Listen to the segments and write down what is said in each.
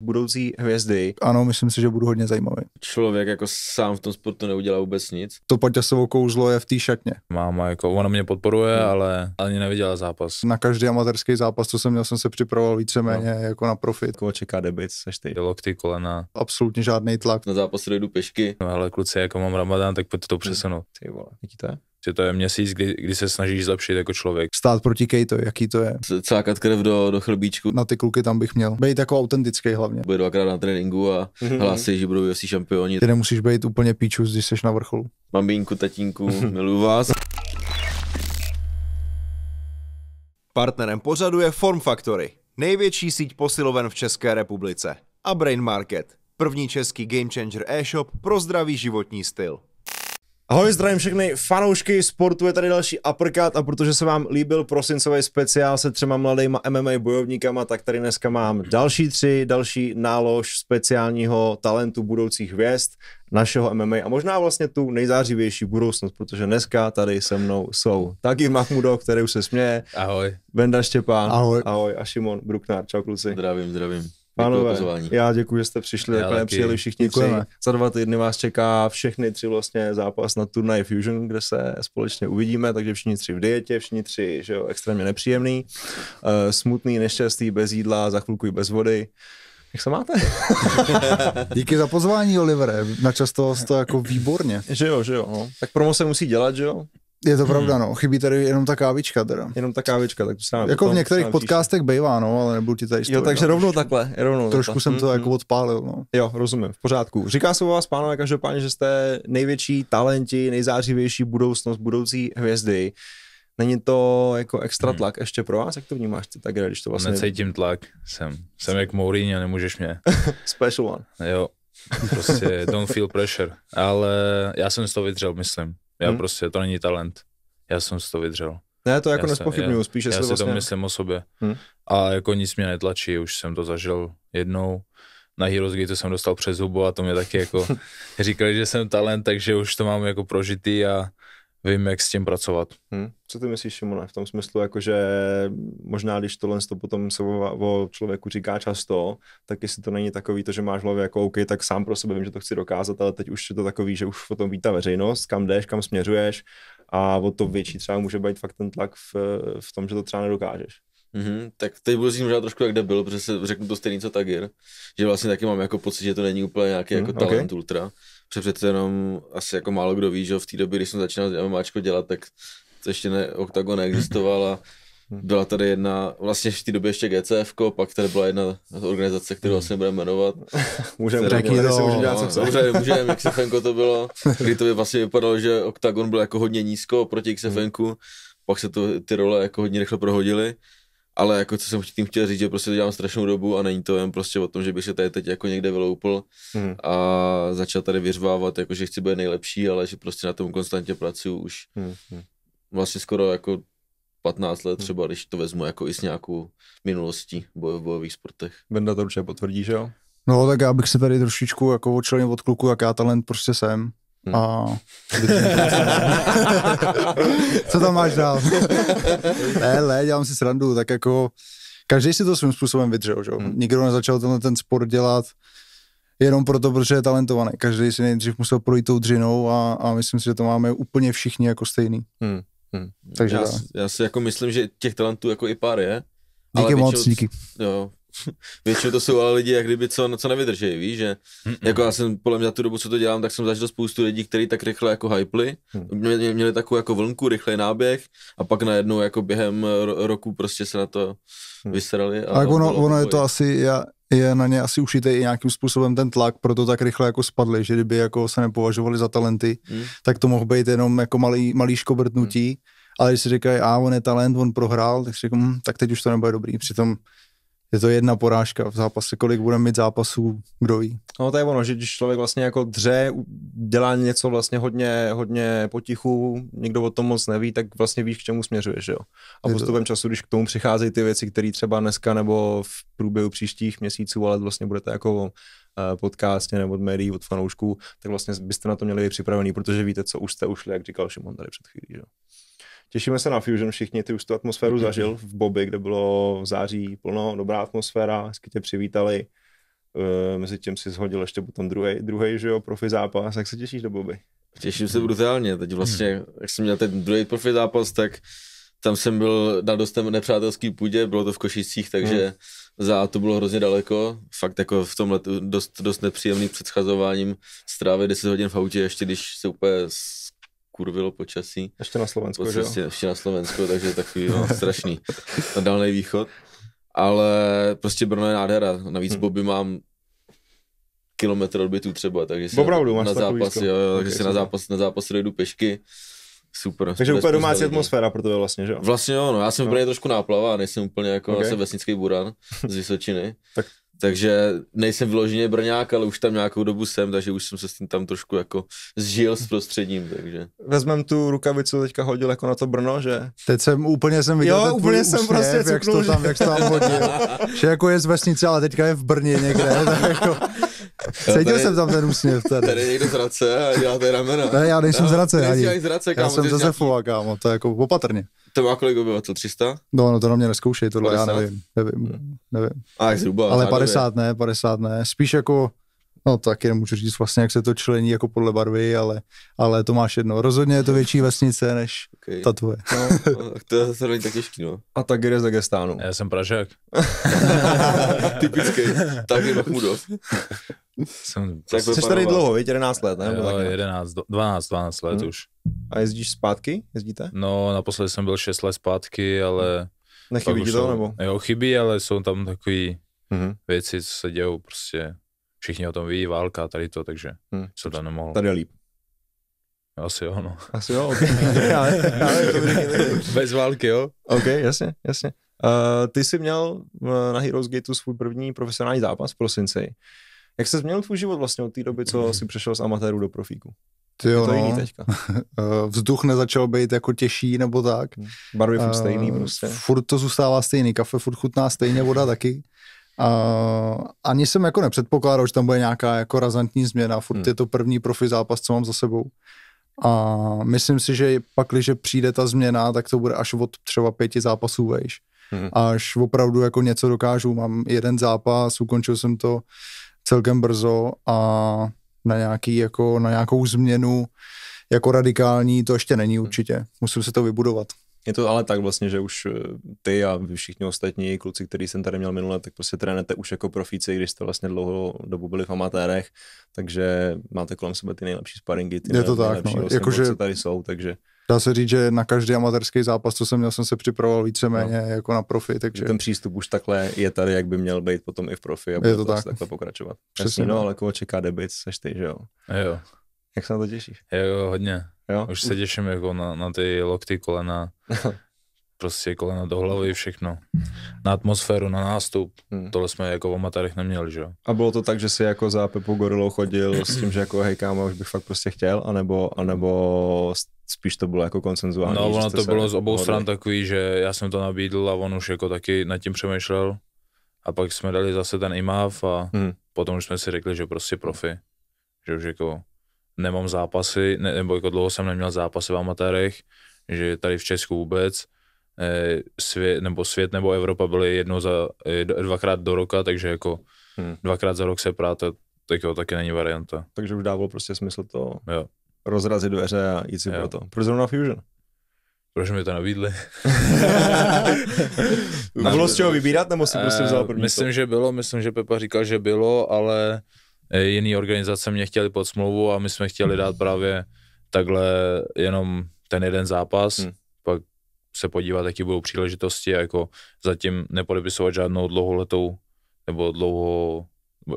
budoucí hvězdy. Ano, myslím si, že budu hodně zajímavý. Člověk jako sám v tom sportu neudělá vůbec nic. To paťasovou kouzlo je v té šatně. Máma, jako ona mě podporuje, hmm. ale ani neviděla zápas. Na každý amatérský zápas, co jsem měl, jsem se připravoval víceméně no. jako na profit. Koho čeká debit, seš ty. Lokty, kolena. Absolutně žádný tlak. Na zápas jdu pešky. No ale kluci, jako mám ramadán, tak pojď to přesunu. Ty vole, jaký to je? prostě to je měsíc, kdy, kdy se snažíš zlepšit jako člověk. Stát proti Kejto, jaký to je? Cákat krev do, do chlbíčku. Na ty kluky tam bych měl. Být jako autentický hlavně. Bude dvakrát na tréninku a mhm. hlásí, že budou asi šampioni. Ty nemusíš být úplně píču, když jsi na vrcholu. Maminku, tatínku, mhm. miluju vás. Partnerem pořadu je Form Factory, největší síť posiloven v České republice. A Brain Market, první český game changer e-shop pro zdravý životní styl. Ahoj, zdravím všechny fanoušky sportu, je tady další Uppercut a protože se vám líbil prosincový speciál se třema mladýma MMA bojovníkama, tak tady dneska mám další tři, další nálož speciálního talentu budoucích hvězd našeho MMA a možná vlastně tu nejzářivější budoucnost, protože dneska tady se mnou jsou taky Mahmudo, který už se směje. Ahoj. Benda Štěpán. Ahoj. Ahoj a Šimon Bruknár. Čau kluci. Zdravím, zdravím. Pánové, já děkuji, že jste přišli, já takhle přijeli všichni Děkujeme. tři. Za dva týdny vás čeká všechny tři vlastně zápas na turnaj Fusion, kde se společně uvidíme, takže všichni tři v dietě, všichni tři, že jo, extrémně nepříjemný, uh, smutný, nešťastný, bez jídla, za chvilku i bez vody. Jak se máte? Díky za pozvání, Olivere. Načas to jako výborně. Že jo, že jo. No. Tak promo se musí dělat, že jo? Je to hmm. pravda, hmm. no. Chybí tady jenom ta kávička teda. Jenom ta kávička, tak to se Jako potom, v některých podcastech bývá, no, ale nebudu ti tady Jo, takže no. rovnou takhle, rovnou Trošku takhle. jsem to hmm. jako hmm. odpálil, no. Jo, rozumím, v pořádku. Říká se o vás, pánové, každopádně, že jste největší talenti, nejzářivější budoucnost, budoucí hvězdy. Není to jako extra hmm. tlak hmm. ještě pro vás? Jak to vnímáš ty tak, když to vlastně... Necítím tlak, jsem, jsem jak Mourinho, nemůžeš mě. Special one. Jo, prostě don't feel pressure, ale já jsem z toho vytřel, myslím. Já hmm. prostě, to není talent. Já jsem si to vydřel. Ne, to jako nespochybnuju, spíš já, já si vlastně... to myslím o sobě. Hmm. A jako nic mě netlačí, už jsem to zažil jednou. Na Heroes Gate jsem dostal přes hubu a to mě taky jako říkali, že jsem talent, takže už to mám jako prožitý a vím, jak s tím pracovat. Hmm. Co ty myslíš, Šimone, v tom smyslu, jakože možná, když tohle to potom se o, o člověku říká často, tak jestli to není takový to, že máš v hlavě jako OK, tak sám pro sebe vím, že to chci dokázat, ale teď už je to takový, že už o tom ví ta veřejnost, kam jdeš, kam směřuješ a o to větší třeba může být fakt ten tlak v, v tom, že to třeba nedokážeš. Mm-hmm, tak teď budu s možná trošku jak debil, protože se řeknu to stejný co Tagir, že vlastně taky mám jako pocit, že to není úplně nějaký mm, jako okay. talent ultra, protože přece jenom asi jako málo kdo ví, že v té době, když jsem začínal s máčko dělat, tak to ještě ne, Octagon neexistoval a byla tady jedna, vlastně v té době ještě GCF, pak tady byla jedna organizace, kterou vlastně budeme jmenovat. můžeme taky to. můžeme dělat, co chce. Dobře, můžeme, XFN to bylo, kdy to by vlastně vypadalo, že Octagon byl jako hodně nízko proti XFN, pak se to, ty role jako hodně rychle prohodily ale jako co jsem tím chtěl říct, že prostě to dělám strašnou dobu a není to jen prostě o tom, že bych se tady teď jako někde vyloupil hmm. a začal tady vyřvávat, jako že chci být nejlepší, ale že prostě na tom konstantně pracuju už hmm. vlastně skoro jako 15 let mhm. třeba, když to vezmu jako i s nějakou minulostí boje v bojových sportech. Benda to určitě potvrdí, že jo? No tak já bych se tady trošičku jako očlenil od kluku, jak já talent prostě jsem. Hm. A... Co tam máš dál? ne, ne, dělám si srandu, tak jako každý si to svým způsobem vydřel, že? Hmm. Nikdo nezačal tenhle ten sport dělat jenom proto, protože je talentovaný. Každý si nejdřív musel projít tou dřinou a, a myslím si, že to máme úplně všichni jako stejný. Hmm. Hmm. Takže já, já si jako myslím, že těch talentů jako i pár je. Díky moc, většinou, díky. Jo, Většinou to jsou ale lidi, jak kdyby co, co nevydrží, víš, že Mm-mm. jako já jsem podle mě za tu dobu, co to dělám, tak jsem zažil spoustu lidí, kteří tak rychle jako hypli, mm. měli, měli takovou jako vlnku, rychlej náběh a pak najednou jako během ro- roku prostě se na to mm. vysrali. A, a tak ono, ono je to asi, já, je na ně asi ušitý i nějakým způsobem ten tlak, proto tak rychle jako spadli, že kdyby jako se nepovažovali za talenty, mm. tak to mohl být jenom jako malý, malý škobrtnutí, mm. ale když si říkají, a on je talent, on prohrál, tak si říkám, hm, tak teď už to nebude dobrý, přitom je to jedna porážka v zápase, kolik budeme mít zápasů, kdo ví. No to je ono, že když člověk vlastně jako dře, dělá něco vlastně hodně, hodně potichu, nikdo o tom moc neví, tak vlastně víš, k čemu směřuješ, jo. A je postupem to... času, když k tomu přicházejí ty věci, které třeba dneska nebo v průběhu příštích měsíců, ale vlastně budete jako eh, podcastě nebo od médií, od fanoušků, tak vlastně byste na to měli být připravený, protože víte, co už jste ušli, jak říkal Šimon tady před chvílí. jo. Těšíme se na Fusion všichni, ty už tu atmosféru mhm. zažil v Bobby, kde bylo v září plno, dobrá atmosféra, hezky tě přivítali. E, mezi tím si zhodil ještě potom druhý, druhý že jo, profi zápas. Jak se těšíš do Bobby? Těším se brutálně. Teď mhm. vlastně, jak jsem měl ten druhý profi zápas, tak tam jsem byl na dost nepřátelský půdě, bylo to v Košicích, takže hmm. za to bylo hrozně daleko. Fakt jako v tom letu dost, dost nepříjemný předchazováním strávy 10 hodin v autě, ještě když se úplně kurvilo počasí. Ještě na Slovensku, Počasí, že jo? Ještě na Slovensku, takže takový no, strašný. Na Dalný východ. Ale prostě Brno je nádhera. Navíc hmm. Bobby mám kilometr odbytu třeba, takže si Opravdu, na, na zápas, jo, jo, okay, si na zápas, na zápas dojdu pešky. Super. Takže úplně domácí atmosféra pro tebe vlastně, že jo? Vlastně jo, no, já jsem no. v Brně trošku náplava, nejsem úplně jako, okay. vesnický buran z Vysočiny. tak takže nejsem vyloženě Brňák, ale už tam nějakou dobu jsem, takže už jsem se s tím tam trošku jako zžil s prostředím, takže. Vezmem tu rukavicu, teďka hodil jako na to Brno, že? Teď jsem úplně jsem viděl jo, ten úplně jsem úsměv, prostě cuknul, jak, to tam, jak to tam hodil. že jako je z vesnice, ale teďka je v Brně někde, tak jako Cítil tady, jsem tam ten úsměv tady. Tady někdo z Hradce a děláte ramena. Ne, já nejsem z Hradce ani. Z Hradce, kámo, já jsem ze Zefova, kámo, to je jako opatrně. To má kolik obyvatel, 300? No, no to na mě neskoušej, tohle 50? já nevím, nevím, hmm. nevím. A jak zhruba. Ale 50 nevím. ne, 50 ne, spíš jako No taky nemůžu říct vlastně, jak se to člení jako podle barvy, ale, ale to máš jedno. Rozhodně je to větší vesnice než okay. ta tvoje. No, no to je zase není tak těžký, no. A tak jde z Dagestánu. Já jsem Pražák. Typický, tak taky Machmudov. Jsem, tak jsi tady dlouho, víš, 11 let, ne? Jo, tak, 11, 12, 12 let hmm. už. A jezdíš zpátky? Jezdíte? No, naposledy jsem byl 6 let zpátky, ale... Hm. Nechybí ti to, nebo? Jo, chybí, ale jsou tam takové hmm. věci, co se dějou prostě. Všichni o tom ví, válka a tady to, takže hmm. se to nemohlo. Tady je líp. Asi jo, no. Asi jo, okay. já, já, to Bez války, jo? OK, jasně, jasně. Uh, ty jsi měl eh, na Heroes Gateu svůj první profesionální zápas v prosinci. Uh, jak se změnil tvůj život vlastně od té doby, co mhm. jsi přešel z amatéru do profíku? Ty jo, to no. jiný teďka. Eh, vzduch nezačal být jako těžší nebo tak. Hmm. Barvy furt eh, stejný prostě. Furt to zůstává stejný, kafe furt chutná stejně, voda taky. Uh, ani jsem jako nepředpokládal, že tam bude nějaká jako razantní změna, furt hmm. je to první profi zápas, co mám za sebou. A myslím si, že pak, když přijde ta změna, tak to bude až od třeba pěti zápasů vejš. Hmm. Až opravdu jako něco dokážu, mám jeden zápas, ukončil jsem to celkem brzo a na, nějaký, jako, na nějakou změnu jako radikální to ještě není hmm. určitě. Musím se to vybudovat. Je to ale tak vlastně, že už eh, ty a vy všichni ostatní kluci, který jsem tady měl minule, tak prostě trénete už jako profíci, když jste vlastně dlouho dobu byli v amatérech, takže máte kolem sebe ty nejlepší sparingy, ty je to nejlepší tak, no. vlastně jako, že... tady jsou, takže dá se říct, že na každý amatérský zápas, co jsem měl, jsem se připravoval víceméně no. jako na profi. Takže... Ten přístup už takhle je tady, jak by měl být potom i v profi a bude to tak. takhle pokračovat. Přesně, Přesně no, ale koho čeká debit, seš ty, že jo? A jo. Jak se na to těšíš? Jo, hodně. Jo? Už se těším jako na, na ty lokty, kolena, prostě kolena do hlavy, všechno. Na atmosféru, na nástup, hmm. tohle jsme jako v amatérech neměli, že jo. A bylo to tak, že jsi jako za Pepu Gorilou chodil s tím, že jako hej kámo, už bych fakt prostě chtěl, anebo, anebo spíš to bylo jako konsenzuální. No ono to bylo jako z obou hodli. stran takový, že já jsem to nabídl a on už jako taky nad tím přemýšlel a pak jsme dali zase ten IMAV a hmm. potom už jsme si řekli, že prostě profi, že už jako nemám zápasy, ne, nebo jako dlouho jsem neměl zápasy v amatérech, že tady v Česku vůbec, eh, svět, nebo svět nebo Evropa byly jedno za, dvakrát do roka, takže jako hmm. dvakrát za rok se prát, tak jo, taky není varianta. Takže už dávalo prostě smysl to jo rozrazit dveře a jít si pro to. Proč zrovna Fusion? Proč mi to nabídli? a bylo z čeho vybírat, nebo si prostě vzal eh, první Myslím, to? že bylo, myslím, že Pepa říkal, že bylo, ale eh, jiný organizace mě chtěli pod smlouvu a my jsme chtěli dát právě takhle jenom ten jeden zápas, hmm. pak se podívat, jaký budou příležitosti a jako zatím nepodepisovat žádnou dlouholetou nebo dlouho,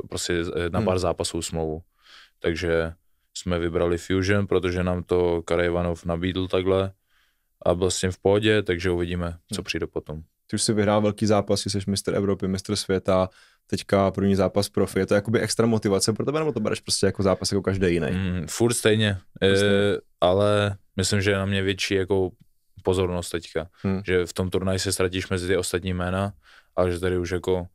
prostě eh, na hmm. pár hmm. zápasů smlouvu. Takže jsme vybrali Fusion, protože nám to Karajvanov nabídl takhle a byl s tím v pohodě, takže uvidíme, co hmm. přijde potom. Ty už si vyhrál velký zápas, jsi mistr Evropy, mistr světa, teďka první zápas profi. Je to jakoby extra motivace pro tebe, nebo to bereš prostě jako zápas jako každý jiný? Mm, furt stejně, furt stejně. E, ale myslím, že je na mě větší jako pozornost teďka. Hmm. Že v tom turnaji se ztratíš mezi ty ostatní jména, ale že tady už jako,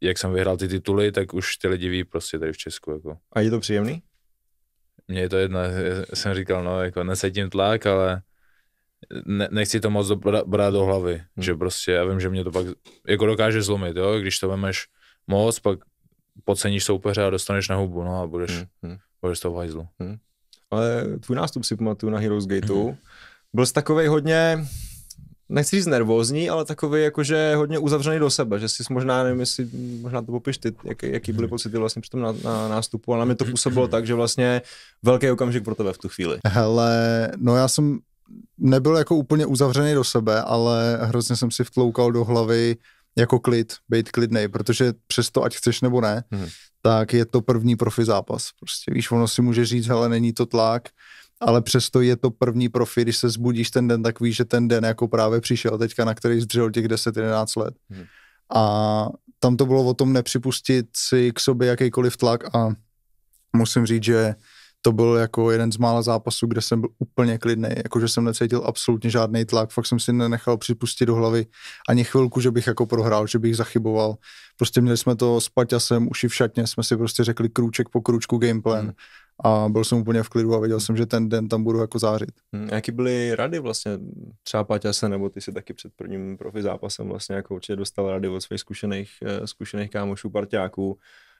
jak jsem vyhrál ty tituly, tak už ty lidi ví prostě tady v Česku. Jako. A je to příjemný? Mně je to jedno, já jsem říkal, no, jako nesedím tlak, ale ne, nechci to moc brát do hlavy, hmm. že prostě já vím, že mě to pak jako dokáže zlomit, jo, když to vemeš moc, pak podceníš soupeře a dostaneš na hubu, no a budeš, hmm. hmm. budeš to v hajzlu. Hmm. Ale tvůj nástup si pamatuju na Heroes Gateu, hmm. byl jsi takovej hodně, nechci říct nervózní, ale takový jakože hodně uzavřený do sebe, že si možná, nevím, jestli možná to popiš ty, jak, jaký byly pocity vlastně při tom na, na, nástupu, ale na mě to působilo tak, že vlastně velký okamžik pro tebe v tu chvíli. Hele, no já jsem nebyl jako úplně uzavřený do sebe, ale hrozně jsem si vtloukal do hlavy jako klid, být klidnej, protože přesto, ať chceš nebo ne, hmm. tak je to první profi zápas. Prostě víš, ono si může říct, hele, není to tlak, ale přesto je to první profi, když se zbudíš ten den, tak víš, že ten den jako právě přišel teďka, na který zdřel těch 10-11 let. Hmm. A tam to bylo o tom nepřipustit si k sobě jakýkoliv tlak a musím říct, že to byl jako jeden z mála zápasů, kde jsem byl úplně klidný, jakože jsem necítil absolutně žádný tlak, fakt jsem si nenechal připustit do hlavy ani chvilku, že bych jako prohrál, že bych zachyboval. Prostě měli jsme to s Paťasem, uši v šatně, jsme si prostě řekli krůček po krůčku gameplan. Hmm a byl jsem úplně v klidu a věděl jsem, že ten den tam budu jako zářit. Hmm, jaký byly rady vlastně, třeba Paťa se, nebo ty si taky před prvním profi zápasem vlastně jako určitě dostal rady od svých zkušených, eh, zkušených kámošů, partiáků,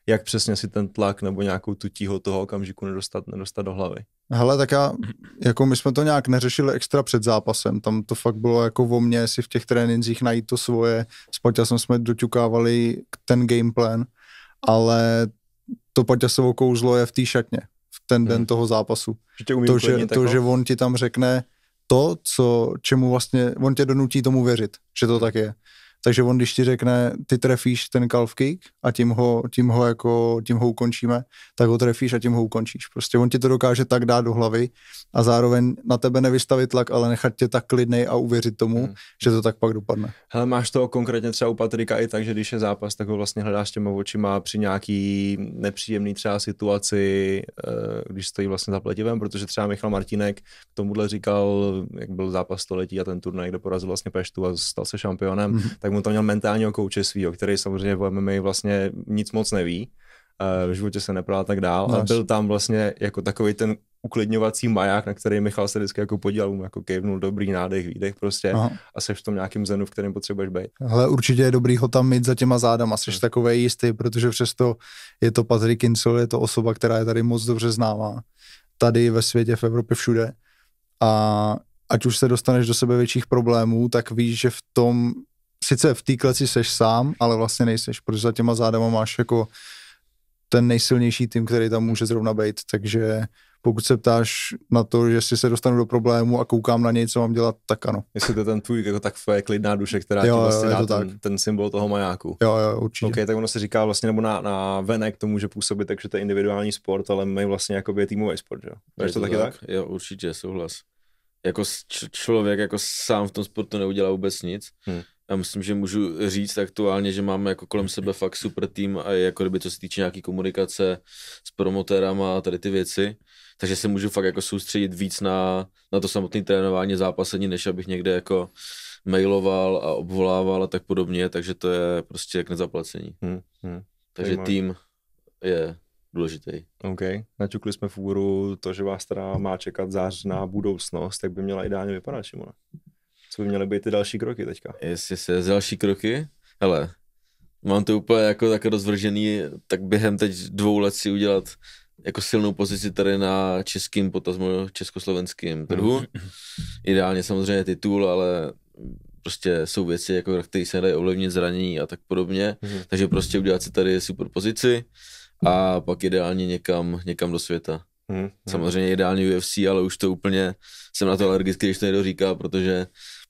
jak přesně si ten tlak nebo nějakou tu tího toho okamžiku nedostat, nedostat do hlavy? Hele, tak já, jako my jsme to nějak neřešili extra před zápasem, tam to fakt bylo jako o mně si v těch tréninzích najít to svoje, s Paťasem jsme doťukávali ten game plan, ale to Paťasovo kouzlo je v té šatně ten den hmm. toho zápasu. Že to, že, to, jako? že on ti tam řekne to, co, čemu vlastně, on tě donutí tomu věřit, že to hmm. tak je. Takže on, když ti řekne, ty trefíš ten calf kick a tím ho, tím ho, jako, tím ho ukončíme, tak ho trefíš a tím ho ukončíš. Prostě on ti to dokáže tak dát do hlavy a zároveň na tebe nevystavit tlak, ale nechat tě tak klidnej a uvěřit tomu, hmm. že to tak pak dopadne. Hele, máš to konkrétně třeba u Patrika i tak, že když je zápas, tak ho vlastně hledáš těma očima při nějaký nepříjemný třeba situaci, eh, když stojí vlastně za pletivem, protože třeba Michal Martínek tomuhle říkal, jak byl zápas století a ten turnaj, kde porazil vlastně Peštu a stal se šampionem, hmm tak mu tam měl mentálního kouče svýho, který samozřejmě v MMA vlastně nic moc neví, eh, v životě se neprál tak dál. A byl tam vlastně jako takový ten uklidňovací maják, na který Michal se vždycky jako podíval, mu jako kejvnul dobrý nádech, výdech prostě Aha. a seš v tom nějakým zenu, v kterém potřebuješ být. Hele, určitě je dobrý ho tam mít za těma zádama, seš hmm. takový jistý, protože přesto je to Patrick Insel, je to osoba, která je tady moc dobře známá. Tady ve světě, v Evropě, všude. A ať už se dostaneš do sebe větších problémů, tak víš, že v tom sice v té kleci seš sám, ale vlastně nejseš, protože za těma zádama máš jako ten nejsilnější tým, který tam může zrovna být, takže pokud se ptáš na to, že si se dostanu do problému a koukám na něj, co mám dělat, tak ano. Jestli to je ten tvůj, jako tak tvoje klidná duše, která jo, ti vlastně jo, dá ten, tak. ten, symbol toho majáku. Jo, jo, určitě. Okay, tak ono se říká vlastně, nebo na, na venek to může působit, takže to je individuální sport, ale my vlastně jako je týmový sport, jo? Je to, to taky tak? tak? Jo, určitě, souhlas. Jako č- člověk jako sám v tom sportu neudělá vůbec nic. Hmm já myslím, že můžu říct aktuálně, že máme jako kolem sebe fakt super tým a jako kdyby to se týče nějaký komunikace s promotérama a tady ty věci, takže se můžu fakt jako soustředit víc na, na to samotné trénování, zápasení, než abych někde jako mailoval a obvolával a tak podobně, takže to je prostě jak nezaplacení. Hmm, hmm. Takže tým je důležitý. OK. Naťukli jsme v úru to, že vás teda má čekat zářná budoucnost, tak by měla ideálně vypadat, Šimona co by měly být ty další kroky teďka? Jestli se z další kroky, hele, mám to úplně jako tak rozvržený, tak během teď dvou let si udělat jako silnou pozici tady na českým, potažmo československým trhu. Mm. Ideálně samozřejmě titul, ale prostě jsou věci, jako, které se nedají ovlivnit zranění a tak podobně. Mm. Takže prostě udělat si tady super pozici a pak ideálně někam, někam do světa. Mm. Samozřejmě ideálně UFC, ale už to úplně jsem na to alergický, když to někdo říká, protože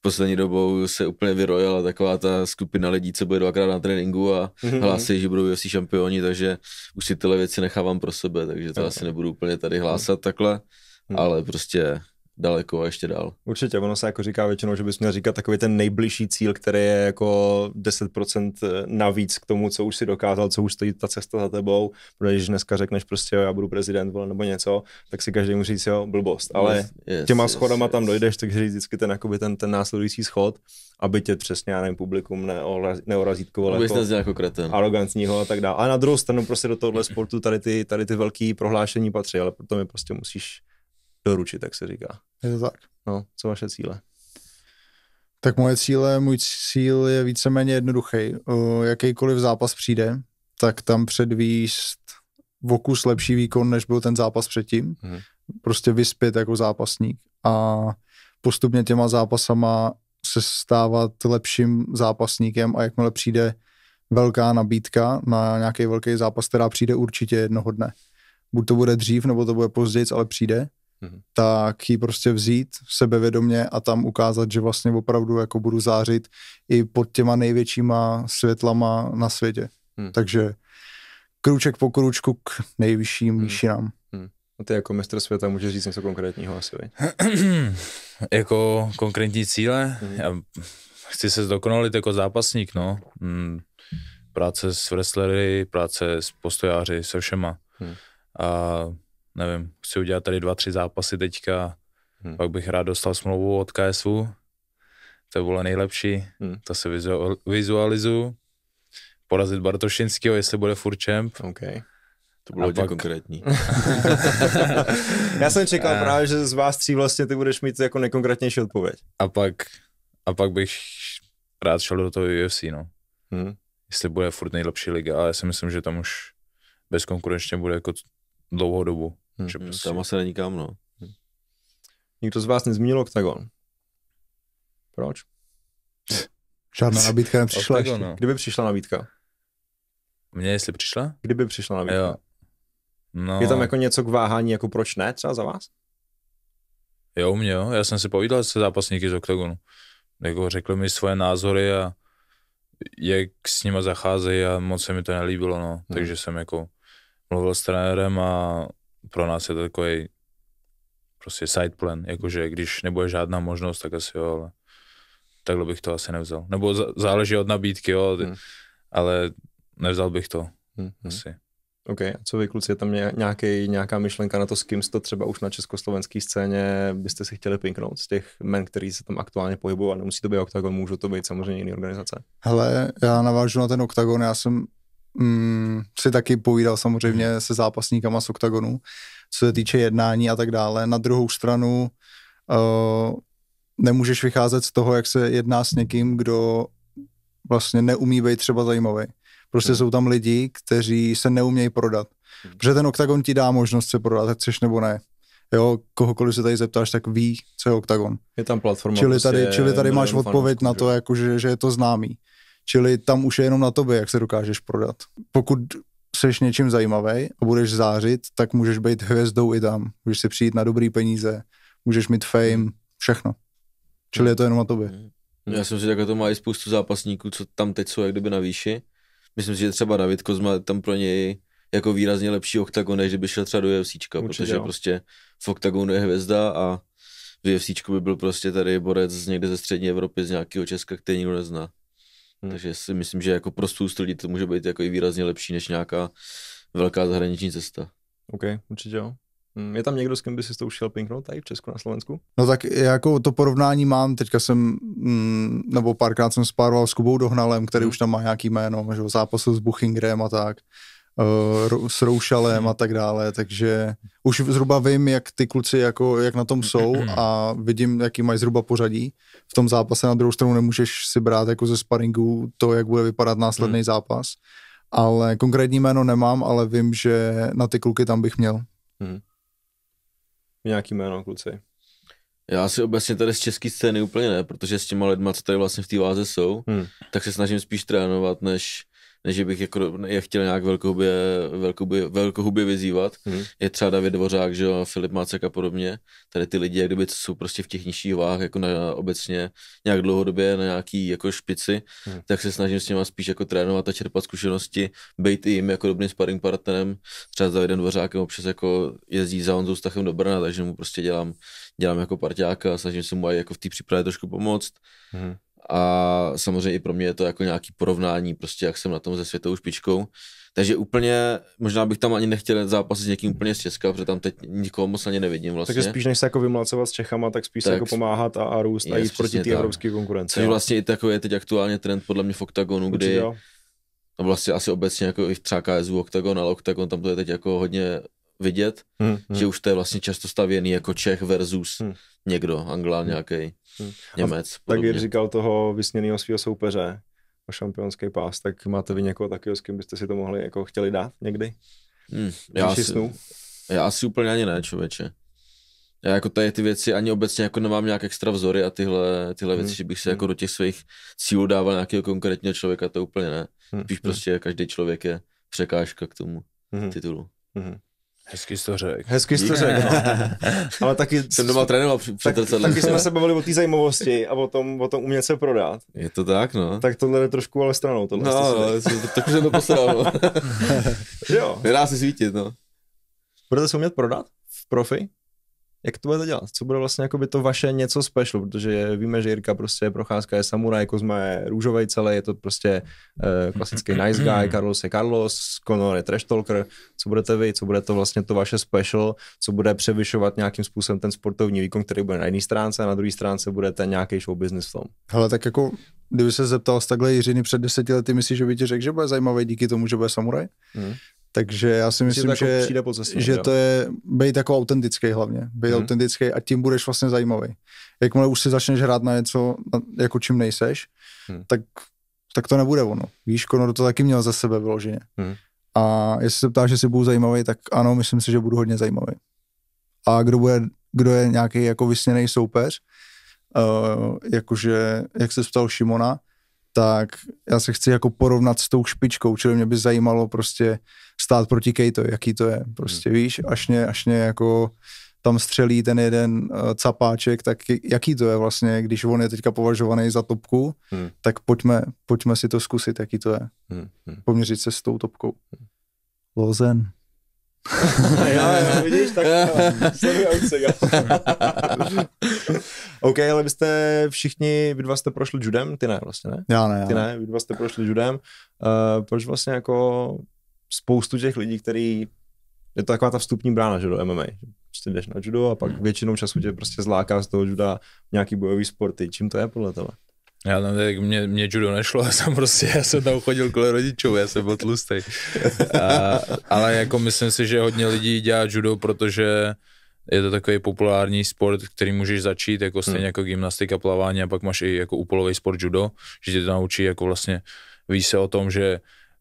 poslední dobou se úplně vyrojila taková ta skupina lidí, co bude dvakrát na tréninku a mm-hmm. hlásí, že budou UFC šampioni, takže už si tyhle věci nechávám pro sebe, takže to okay. asi nebudu úplně tady hlásat mm-hmm. takhle, mm-hmm. ale prostě daleko a ještě dál. Určitě, ono se jako říká většinou, že bys měl říkat takový ten nejbližší cíl, který je jako 10% eh, navíc k tomu, co už si dokázal, co už stojí ta cesta za tebou, protože když dneska řekneš prostě, jo, já budu prezident vole, nebo něco, tak si každý může říct, jo, blbost, ale yes, yes, těma yes, schodama yes, tam dojdeš, takže vždycky ten, jakoby ten, ten následující schod, aby tě přesně, já nevím, publikum neorazítkovalo. neorazítkovalo jako, jako kreten. Arogantního a tak dále. A na druhou stranu prostě do tohohle sportu tady ty, tady ty velké prohlášení patří, ale proto mi prostě musíš doručit, tak se říká. Je to tak. No, co vaše cíle? Tak moje cíle, můj cíl je víceméně jednoduchý. O jakýkoliv zápas přijde, tak tam předvíst vokus lepší výkon, než byl ten zápas předtím. Mm. Prostě vyspět jako zápasník a postupně těma zápasama se stávat lepším zápasníkem a jakmile přijde velká nabídka na nějaký velký zápas, která přijde určitě jednoho dne. Buď to bude dřív, nebo to bude později, ale přijde, mm-hmm. tak ji prostě vzít sebevědomě a tam ukázat, že vlastně opravdu jako budu zářit i pod těma největšíma světlama na světě. Mm. Takže kruček po kručku k nejvyšším mm. výšinám. Mm. A ty jako mistr světa můžeš říct něco konkrétního asi, Jako konkrétní cíle? Mm. Já chci se zdokonalit jako zápasník, no. Mm. Práce s wrestlery, práce s postojáři, se všema. Mm. A nevím, chci udělat tady dva, tři zápasy teďka, hmm. pak bych rád dostal smlouvu od KSU, to bylo nejlepší, hmm. to se vizualizuju, porazit Bartošinského, jestli bude furt champ. Okay. To bylo hodně pak... konkrétní. Já jsem čekal a... právě, že z vás tří vlastně ty budeš mít jako nekonkrétnější odpověď. A pak, a pak bych rád šel do toho UFC, no. Hmm. Jestli bude furt nejlepší liga, ale já si myslím, že tam už bezkonkurenčně bude jako dlouhou dobu. Hmm, že prostě... Hmm, tam asi není kam, no. Hmm. Nikdo z vás nezmínil OKTAGON. Proč? Žádná nabídka nepřišla Octagon, ještě. No. Kdyby přišla nabídka? Mně, jestli přišla? Kdyby přišla nabídka. Jo. No. Je tam jako něco k váhání, jako proč ne třeba za vás? Jo, u mě jo. Já jsem si povídal se zápasníky z OKTAGONu. Jako řekl, mi svoje názory a jak s nima zacházejí a moc se mi to nelíbilo, no. Hmm. Takže jsem jako mluvil s trenérem a pro nás je to takový prostě side plan, jakože když nebude žádná možnost, tak asi jo, ale takhle bych to asi nevzal. Nebo záleží od nabídky, jo, hmm. ale nevzal bych to hmm. hmm. asi. OK, a co vy kluci, je tam nějaký, nějaká myšlenka na to, s kým jste třeba už na československé scéně byste si chtěli pinknout z těch men, který se tam aktuálně pohybují, a nemusí to být OKTAGON, můžou to být samozřejmě jiné organizace. Hele, já navážu na ten OKTAGON, já jsem mm, si taky povídal samozřejmě se zápasníkama z OKTAGONu, co se týče jednání a tak dále. Na druhou stranu uh, nemůžeš vycházet z toho, jak se jedná s někým, kdo vlastně neumí být třeba zajímavý. Prostě hmm. jsou tam lidi, kteří se neumějí prodat. Hmm. Protože ten OKTAGON ti dá možnost se prodat, ať chceš nebo ne. Jo, kohokoliv se tady zeptáš, tak ví, co je OKTAGON. Je tam platforma. Čili tady, prostě čili tady máš odpověď na to, jako, že, že je to známý. Čili tam už je jenom na tobě, jak se dokážeš prodat. Pokud seš něčím zajímavý a budeš zářit, tak můžeš být hvězdou i tam. Můžeš si přijít na dobrý peníze, můžeš mít fame, hmm. všechno. Čili je to jenom na tobě. Hmm. Hmm. Já jsem si takhle to má i spoustu zápasníků, co tam teď jsou jak kdyby na výši. Myslím si, že třeba David Kozma tam pro něj jako výrazně lepší oktagon, než kdyby šel třeba do UFC, protože jo. prostě v oktagonu je hvězda a v UFC by byl prostě tady borec z někde ze střední Evropy, z nějakého Česka, který nikdo nezná. Hmm. Takže si myslím, že jako pro spoustu lidí to může být jako i výrazně lepší než nějaká velká zahraniční cesta. OK, určitě jo. Hmm, je tam někdo, s kým by si to už šel pinknout tady v Česku, na Slovensku? No tak jako to porovnání mám, teďka jsem, mm, nebo párkrát jsem spároval s Kubou Dohnalem, který hmm. už tam má nějaký jméno, že zápasu s Buchingrem a tak uh, s Roušalem a tak dále, takže už zhruba vím, jak ty kluci jako, jak na tom jsou a vidím, jaký mají zhruba pořadí. V tom zápase na druhou stranu nemůžeš si brát jako ze sparingu to, jak bude vypadat následný hmm. zápas, ale konkrétní jméno nemám, ale vím, že na ty kluky tam bych měl. Hmm. Nějaký jméno, kluci? Já si obecně tady z české scény úplně ne, protože s těma lidma, co tady vlastně v té váze jsou, hmm. tak se snažím spíš trénovat, než než bych jako, je chtěl nějak velkohubě, velkohubě, velkohubě vyzývat. Hmm. Je třeba David Dvořák, že jo, Filip Macek a podobně. Tady ty lidi, jak kdyby jsou prostě v těch nižších váhách, jako na, obecně nějak dlouhodobě na nějaký jako špici, hmm. tak se snažím s nimi spíš jako trénovat a čerpat zkušenosti, být i jim jako dobrým sparring partnerem. Třeba s Davidem Dvořákem občas jako jezdí za Honzou Stachem do Brna, takže mu prostě dělám, dělám jako parťáka, snažím se mu aj jako v té přípravě trošku pomoct. Hmm a samozřejmě i pro mě je to jako nějaký porovnání, prostě jak jsem na tom se světovou špičkou. Takže úplně, možná bych tam ani nechtěl zápasit s někým úplně z Česka, protože tam teď nikoho moc ani nevidím vlastně. Takže spíš než se jako vymlacovat s Čechama, tak spíš tak, se jako pomáhat a, a růst a jít proti té evropské konkurenci. Což vlastně i takový je teď aktuálně trend podle mě v OKTAGONu, kdy Určitě, vlastně asi obecně jako i třeba KSU Octagon, ale Octagon tam to je teď jako hodně vidět, hmm, hmm. že už to je vlastně často stavěný jako Čech versus hmm. někdo, Anglá hm. nějaký, hmm. Němec. A tak říkal toho vysněného svého soupeře o šampionský pás, tak máte vy někoho takového, s kým byste si to mohli jako chtěli dát někdy? Hmm, já, asi, já asi úplně ani ne, člověče. Já jako tady ty věci ani obecně jako nemám nějak extra vzory a tyhle, tyhle hmm. že bych se hmm. jako do těch svých cílů dával nějakého konkrétního člověka, to úplně ne. Hm, Spíš hmm. prostě každý člověk je překážka k tomu hmm. titulu. Hmm. Hezky jsi to řekl. Hezky jsi to řekl, no. Ale taky... Jsem doma trénoval při, při tak, Taky jsme se bavili o té zajímavosti a o tom, o tom umět se prodat. Je to tak, no. Tak tohle je trošku ale stranou. Tohle no, no tak už jsem to posral, jo. Nedá se svítit, no. Budete se umět prodat? V profi? Jak to budete dělat? Co bude vlastně jako by to vaše něco special? Protože víme, že Jirka prostě je procházka je samuraj, Kozma je růžový celé, je to prostě uh, klasický nice guy, Carlos je Carlos, Conor je trash talker. Co budete vy? Co bude to vlastně to vaše special? Co bude převyšovat nějakým způsobem ten sportovní výkon, který bude na jedné stránce a na druhé stránce bude ten nějaký show business v tom? Hele, tak jako kdyby se zeptal z takhle Jiřiny před deseti lety, myslíš, že by ti řekl, že bude zajímavý díky tomu, že bude samuraj? Mm. Takže já si myslím, jako že, cestu, že to je být jako autentický hlavně. Být hmm. autentický a tím budeš vlastně zajímavý. Jakmile už si začneš hrát na něco, jako čím nejseš, hmm. tak, tak to nebude ono. Víš, Konor to taky měl za sebe vyloženě. Hmm. A jestli se ptáš, jestli budu zajímavý, tak ano, myslím si, že budu hodně zajímavý. A kdo, bude, kdo je nějaký jako vysněný soupeř, uh, jakože, jak se ptal Šimona, tak já se chci jako porovnat s tou špičkou, čili mě by zajímalo prostě, uh, stát proti Kejto, jaký to je, prostě hmm. víš, až mě, až mě jako tam střelí ten jeden uh, capáček, tak jaký to je vlastně, když on je teďka považovaný za topku, hmm. tak pojďme, pojďme si to zkusit, jaký to je. Hmm. hmm. Poměřit se s tou topkou. Lozen. já, já, vidíš, tak OK, ale vy jste všichni, vy dva jste prošli judem, ty ne vlastně, ne? Já ne, já. Ty ne, vy dva jste prošli judem. Uh, proč vlastně jako spoustu těch lidí, který je to taková ta vstupní brána že, do MMA. Prostě jdeš na judo a pak hmm. většinou času tě prostě zláká z toho juda nějaký bojový sporty. Čím to je podle tebe? Já tam, tak mě, mě judo nešlo, já jsem prostě, já jsem tam chodil kvůli rodičů, já jsem byl tlustý. A, ale jako myslím si, že hodně lidí dělá judo, protože je to takový populární sport, který můžeš začít, jako hmm. stejně hmm. jako gymnastika, plavání a pak máš i jako úpolový sport judo, že tě to naučí jako vlastně, ví se o tom, že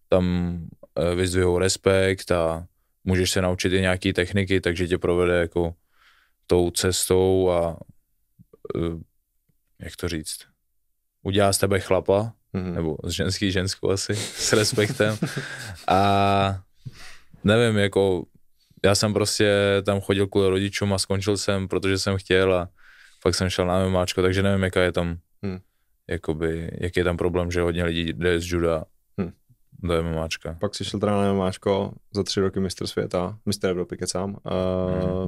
tam Eh, vyzdvihou respekt a můžeš se naučit i nějaké techniky, takže tě provede jako tou cestou a eh, jak to říct, udělá z tebe chlapa, mm-hmm. nebo z ženský ženskou asi, s respektem. a nevím, jako já jsem prostě tam chodil kvůli rodičům a skončil jsem, protože jsem chtěl a pak jsem šel na MMAčko, takže nevím, jaká je tam, hmm. jakoby, jaký je tam problém, že hodně lidí jde z juda do MMAčka. Pak si šel teda na MMAčko, za tři roky mistr světa, mistr Evropy kecám, uh,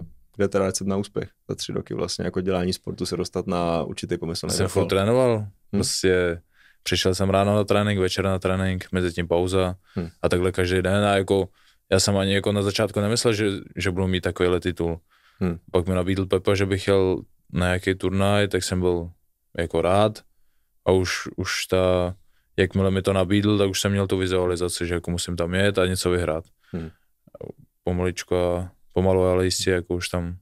mm. kde teda recept na úspěch za tři roky vlastně, jako dělání sportu se dostat na určitý pomysl. Jsem furt trénoval, hmm. prostě přišel jsem ráno na trénink, večer na trénink, mezi tím pauza hmm. a takhle každý den a jako já jsem ani jako na začátku nemyslel, že, že budu mít takovýhle titul. Hmm. Pak mi nabídl Pepa, že bych jel na nějaký turnaj, tak jsem byl jako rád a už, už ta jakmile mi to nabídl, tak už jsem měl tu vizualizaci, že jako musím tam jet a něco vyhrát. Hmm. Pomaličko a pomalu, ale jistě, jako už tam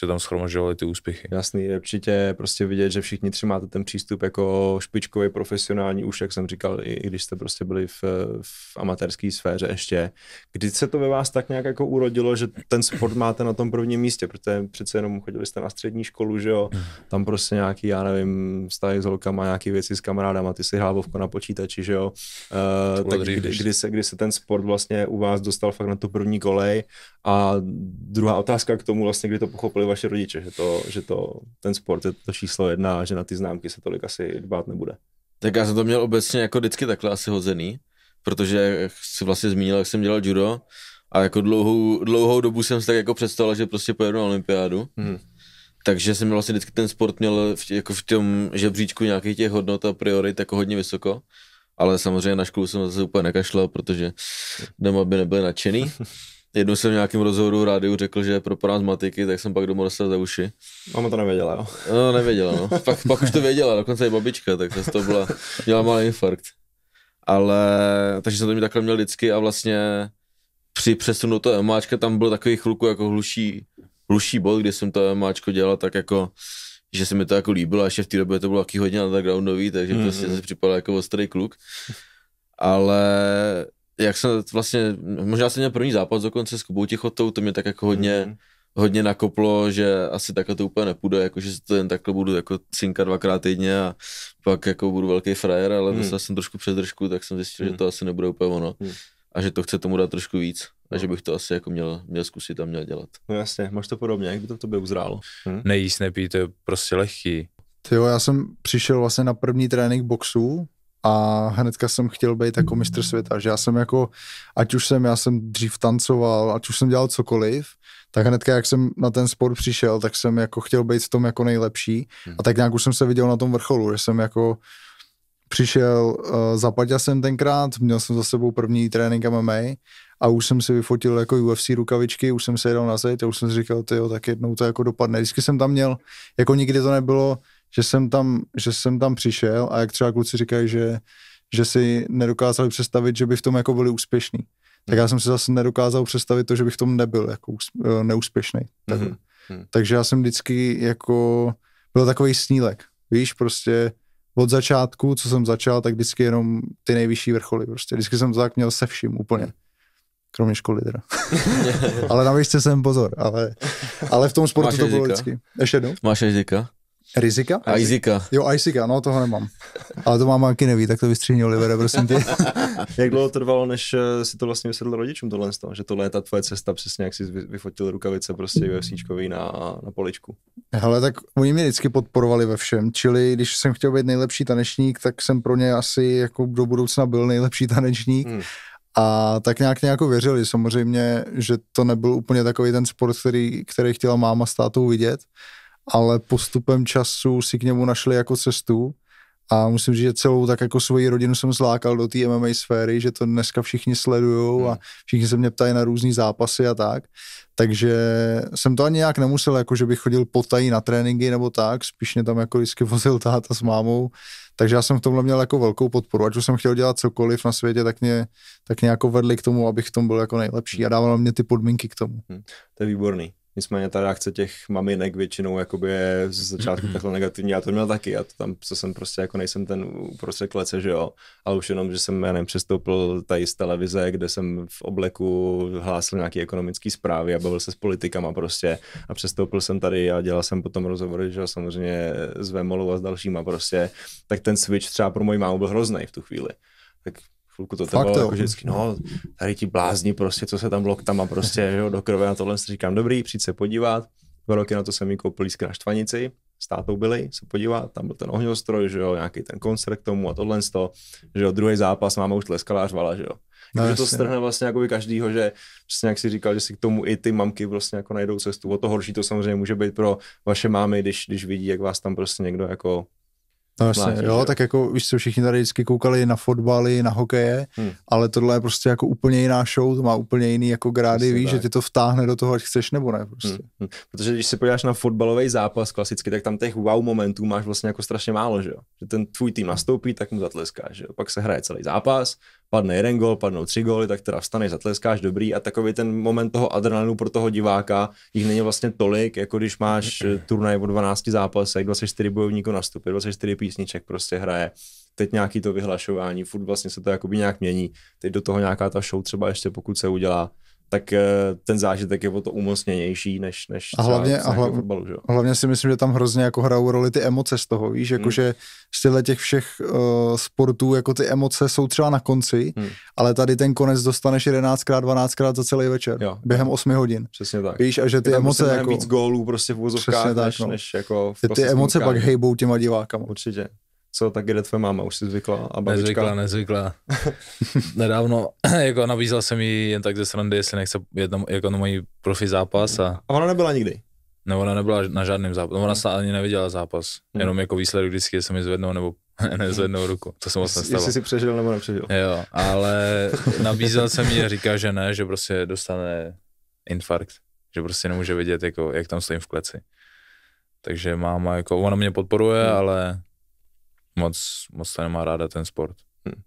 že tam schromažďovali ty úspěchy. Jasný, je určitě prostě vidět, že všichni tři máte ten přístup jako špičkový, profesionální už, jak jsem říkal, i, i když jste prostě byli v, v amatérské sféře ještě. Kdy se to ve vás tak nějak jako urodilo, že ten sport máte na tom prvním místě, protože přece jenom chodili jste na střední školu, že jo, hmm. tam prostě nějaký, já nevím, vztahy s holkama, nějaký věci s kamarádama, ty si hlábovko na počítači, že jo. Uh, tak kdy, kdy, se, kdy se ten sport vlastně u vás dostal fakt na tu první kolej a druhá otázka k tomu, vlastně, kdy to pochopili vaše rodiče, že, to, že to, ten sport je to číslo jedna a že na ty známky se tolik asi dbát nebude. Tak já jsem to měl obecně jako vždycky takhle asi hozený, protože jak jsi vlastně zmínil, jak jsem dělal judo a jako dlouhou, dlouhou dobu jsem si tak jako představoval, že prostě pojedu na olympiádu. Hmm. Takže jsem vlastně vždycky ten sport měl v, jako v tom žebříčku nějakých těch hodnot a priorit jako hodně vysoko. Ale samozřejmě na školu jsem zase úplně nekašlal, protože doma by nebyl nadšený. Jednou jsem v nějakém rozhovoru rádiu řekl, že je propadám z matiky, tak jsem pak domů dostal za uši. Mama no, to nevěděla, jo? No, nevěděla, no. pak, pak už to věděla, dokonce i babička, tak to byla, měla malý infarkt. Ale, takže jsem to mě takhle měl vždycky a vlastně při přesunu toho mačka tam byl takový chvilku jako hluší, hluší bod, kdy jsem to mačko dělal tak jako, že se mi to jako líbilo, a ještě v té době to bylo taky hodně undergroundový, takže mm-hmm. prostě se připadal jako ostrý kluk. Ale jak jsem vlastně, možná jsem měl první zápas dokonce s Kubou Tichotou, to mě tak jako hodně, mm-hmm. hodně nakoplo, že asi takhle to úplně nepůjde, jako že to jen takhle budu jako cinka dvakrát týdně a pak jako budu velký frajer, ale mm. jsem trošku předržku, tak jsem zjistil, mm. že mhm. to asi nebude úplně ono. Mm a že to chce tomu dát trošku víc a že no. bych to asi jako měl, měl zkusit a měl dělat. No jasně, máš to podobně, jak by to v tobě uzrálo? Hm? Nejíst, nepít, to je prostě lehký. Ty jo, já jsem přišel vlastně na první trénink boxu, a hnedka jsem chtěl být jako mistr světa, že já jsem jako, ať už jsem, já jsem dřív tancoval, ať už jsem dělal cokoliv, tak hnedka, jak jsem na ten sport přišel, tak jsem jako chtěl být v tom jako nejlepší hmm. a tak nějak už jsem se viděl na tom vrcholu, že jsem jako přišel, uh, eh, jsem tenkrát, měl jsem za sebou první trénink MMA a už jsem si vyfotil jako UFC rukavičky, už jsem se jedl na zeď a už jsem si říkal, ty jo, tak jednou to jako dopadne. Vždycky jsem tam měl, jako nikdy to nebylo, že jsem tam, že jsem tam přišel a jak třeba kluci říkají, že, že si nedokázali představit, že by v tom jako byli úspěšní. Tak já jsem si zase nedokázal představit to, že bych v tom nebyl jako eh, neúspěšný. Tak. Mm-hmm. Mhm. Takže já jsem vždycky jako, byl takový snílek, víš, prostě od začátku, co jsem začal, tak vždycky jenom ty nejvyšší vrcholy, prostě vždycky jsem to tak měl se vším úplně. Kromě školy teda. ale na výšce jsem pozor, ale, ale v tom sportu Máš to bylo vždycky. Ještě jednou. Máš jezdika? Rizika? Isaaca. Jo, Isaaca, no toho nemám. Ale to máma taky neví, tak to vystřihni Olivera, prosím tě. jak dlouho trvalo, než eh, si to vlastně vysvětlil rodičům tohle, že tohle je ta tvoje cesta, přesně jak jsi vyfotil rukavice prostě UFCčkový na, na poličku? Hele, tak oni mě vždycky podporovali ve všem, čili když jsem chtěl být nejlepší tanečník, tak jsem pro ně asi jako do budoucna byl nejlepší tanečník. Hmm. A tak nějak nějakou věřili samozřejmě, že to nebyl úplně takový ten sport, který, který chtěla máma s tátou vidět ale postupem času si k němu našli jako cestu a musím říct, že celou tak jako svoji rodinu jsem zlákal do té MMA sféry, že to dneska všichni sledujou hmm. a všichni se mě ptají na různé zápasy a tak. Takže jsem to ani nějak nemusel, jako že bych chodil potají na tréninky nebo tak, spíš mě tam jako vždycky vozil táta s mámou. Takže já jsem v tomhle měl jako velkou podporu, ať už jsem chtěl dělat cokoliv na světě, tak mě, tak nějak vedli k tomu, abych v tom byl jako nejlepší a dávalo mě ty podmínky k tomu. Hmm. To je výborný. Nicméně ta reakce těch maminek většinou jakoby je z začátku takhle negativní, já to měl taky, já to tam co jsem prostě jako nejsem ten uprostřed klece, že jo, ale už jenom, že jsem, já nevím, přestoupil tady z televize, kde jsem v obleku hlásil nějaký ekonomický zprávy a bavil se s politikama prostě a přestoupil jsem tady a dělal jsem potom rozhovory, že jo, samozřejmě s Vemolou a s dalšíma prostě, tak ten switch třeba pro moji mámu byl hrozný v tu chvíli. Tak chvilku to trvalo, jako vždycky, no, tady ti blázni prostě, co se tam loktama prostě, jo, do krve na tohle si říkám, dobrý, přijď se podívat. Dva roky na to jsem ji koupil lísky na Štvanici, s tátou byli se podívat, tam byl ten ohňostroj, že jo, nějaký ten koncert k tomu a tohle to, že jo, druhý zápas, máma už tleskala a řvala, že jo. No, že to strhne vlastně jako by každýho, že přesně jak si říkal, že si k tomu i ty mamky prostě jako najdou cestu. O to horší to samozřejmě může být pro vaše mámy, když, když vidí, jak vás tam prostě někdo jako No jasně, jo, že? tak jako víš se všichni tady vždycky koukali na fotbaly, na hokeje, hmm. ale tohle je prostě jako úplně jiná show, to má úplně jiný jako grády, víš, že tě to vtáhne do toho, ať chceš nebo ne prostě. Hmm. Hmm. Protože když se podíváš na fotbalový zápas klasicky, tak tam těch wow momentů máš vlastně jako strašně málo, že jo. Že ten tvůj tým nastoupí, tak mu zatleskáš, že jo. Pak se hraje celý zápas, padne jeden gol, padnou tři góly, tak teda vstaneš, zatleskáš, dobrý a takový ten moment toho adrenalinu pro toho diváka, jich není vlastně tolik, jako když máš turnaj o 12 zápasech, 24 bojovníků nastupy, 24 písniček prostě hraje, teď nějaký to vyhlašování, furt vlastně se to jakoby nějak mění, teď do toho nějaká ta show třeba ještě pokud se udělá, tak eh, ten zážitek je o to umocněnější než, než a hlavně, a hlavně, fotbalu, že? hlavně si myslím, že tam hrozně jako hrajou roli ty emoce z toho, víš, jako hmm. že z těchto těch všech uh, sportů, jako ty emoce jsou třeba na konci, hmm. ale tady ten konec dostaneš 11krát, 12krát za celý večer, jo. během 8 hodin. Přesně tak. Víš, a že ty je emoce jako... víc gólů prostě v úzovkách, než, no. než jako... V ty, ty prostě emoce pak hejbou těma divákama. Určitě, co, tak jde tvoje máma, už si zvykla a babička. Nezvykla, nezvykla. Nedávno jako nabízel jsem jí jen tak ze srandy, jestli nechce jedno, jako na můj profi zápas. A, a ona nebyla nikdy? Ne, no, ona nebyla na žádném zápas. ona se ani neviděla zápas, hmm. jenom jako výsledek vždycky jsem mi zvednou nebo nezvednou ruku, to se moc nestalo. Jestli si přežil nebo nepřežil. Jo, ale nabízel jsem jí a říká, že ne, že prostě dostane infarkt, že prostě nemůže vidět, jako, jak tam stojím v kleci. Takže máma, jako, ona mě podporuje, hmm. ale moc, moc to nemá ráda ten sport. Hm.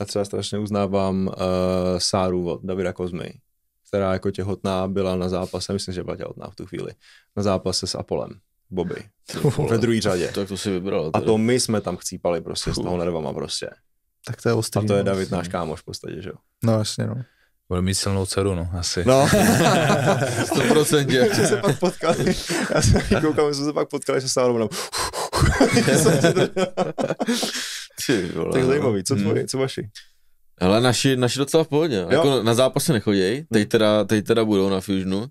Já třeba strašně uznávám uh, Sáru od Davida Kozmy, která jako těhotná byla na zápase, myslím, že byla těhotná v tu chvíli, na zápase s Apolem. Bobby. Ve druhé řadě. Tak to si vybral. Tady. A to my jsme tam chcípali prostě Uf. s toho nervama prostě. Tak to je ostrý. A to je no, David, vlastně. náš kámoš v podstatě, že jo? No jasně, no. Bude mít silnou dceru, no, asi. No. 100%. Že se pak potkali, já jsem koukal, my jsme se pak potkali, že se Sáronem Ty vole. Tak no. zajímavý, co tvoje, hmm. co vaši? Ale naši, naši docela v pohodě. Jo. Jako na zápasy nechodějí, teď teda, teď teda budou na Fusionu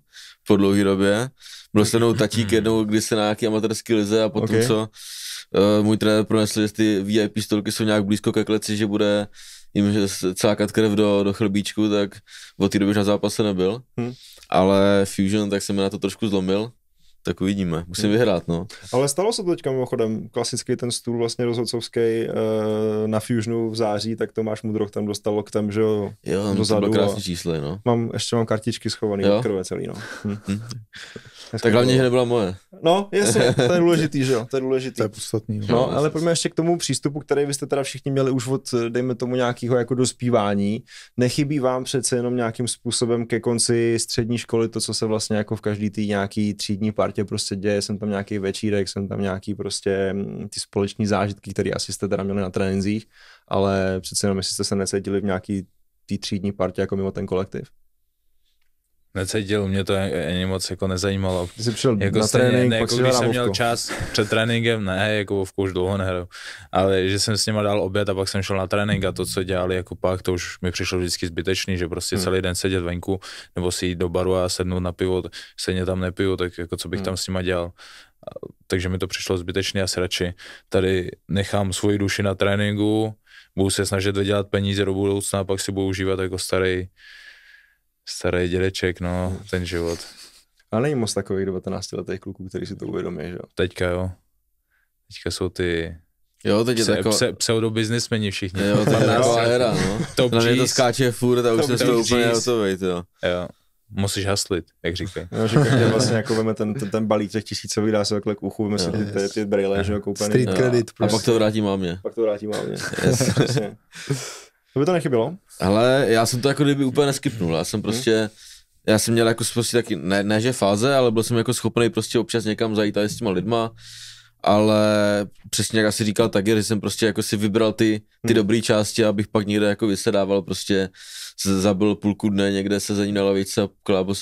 po dlouhé době. Byl se mnou tatík jednou, když se na nějaký amatérský lize a potom okay. co uh, můj trenér pronesl, že ty VIP stolky jsou nějak blízko ke kleci, že bude jim cákat krev do, do chlebíčku, tak od té doby už na zápase nebyl. Hmm. Ale Fusion, tak se mi na to trošku zlomil tak uvidíme. musím hmm. vyhrát, no. Ale stalo se to teďka mimochodem, klasický ten stůl vlastně rozhodcovský eh, na Fusionu v září, tak Tomáš Mudrok tam dostal loktem, že jo, jo dozadu. to krásný číslo, no. Mám, ještě mám kartičky schovaný jo? krve celý, no. Hm. Hm. tak hlavně, že nebyla moje. No, jasně, to je důležitý, že jo, to je důležitý. To je podstatný. No, no ale pojďme ještě k tomu přístupu, který vy jste teda všichni měli už od, dejme tomu, nějakého jako dospívání. Nechybí vám přece jenom nějakým způsobem ke konci střední školy to, co se vlastně jako v každý tý nějaký třídní pár partě prostě děje, jsem tam nějaký večírek, jsem tam nějaký prostě mm, ty společní zážitky, které asi jste teda měli na trénincích, ale přece jenom, jestli jste se necítili v nějaký tý třídní partě jako mimo ten kolektiv necítil, mě to ani moc jako nezajímalo. Ty jsi přišel jako na stejně, trénink, ne, jako když jsem měl čas před tréninkem, ne, jako Vovku už dlouho nehraju, ale že jsem s nima dal oběd a pak jsem šel na trénink a to, co dělali jako pak, to už mi přišlo vždycky zbytečný, že prostě hmm. celý den sedět venku nebo si jít do baru a sednout na pivo, stejně tam nepiju, tak jako co bych hmm. tam s nima dělal. Takže mi to přišlo zbytečný a radši tady nechám svoji duši na tréninku, budu se snažit vydělat peníze do budoucna a pak si budu užívat jako starý starý dědeček, no, ten život. A není moc takových 19 letých kluků, který si to uvědomí, že jo? Teďka jo. Teďka jsou ty Jo, teď je pse, taková... Pse, mení všichni. Jo, to je to era, no. Top Na mě to skáče furt a už jsme to úplně hotovej, jo. Jo. Musíš haslit, jak říkají. No, každý vlastně jako veme ten, ten, ten balík těch tisícový, dá se takhle k uchu, veme si ty, ty, ty brýle, že jo, koupený. Street credit. Prostě. A pak to prostě. vrátí mámě. Pak to vrátí mámě. Yes. To by to nechybilo? Ale já jsem to jako kdyby úplně neskypnul. já jsem mhm. prostě, já jsem měl jako prostě taky, ne, ne že fáze, ale byl jsem jako schopný prostě občas někam zajít tady s těma lidma, ale přesně jak asi říkal taky, že jsem prostě jako si vybral ty, ty hm. dobré části, abych pak někde jako vysedával, prostě zabil půlku dne někde sezení na lavici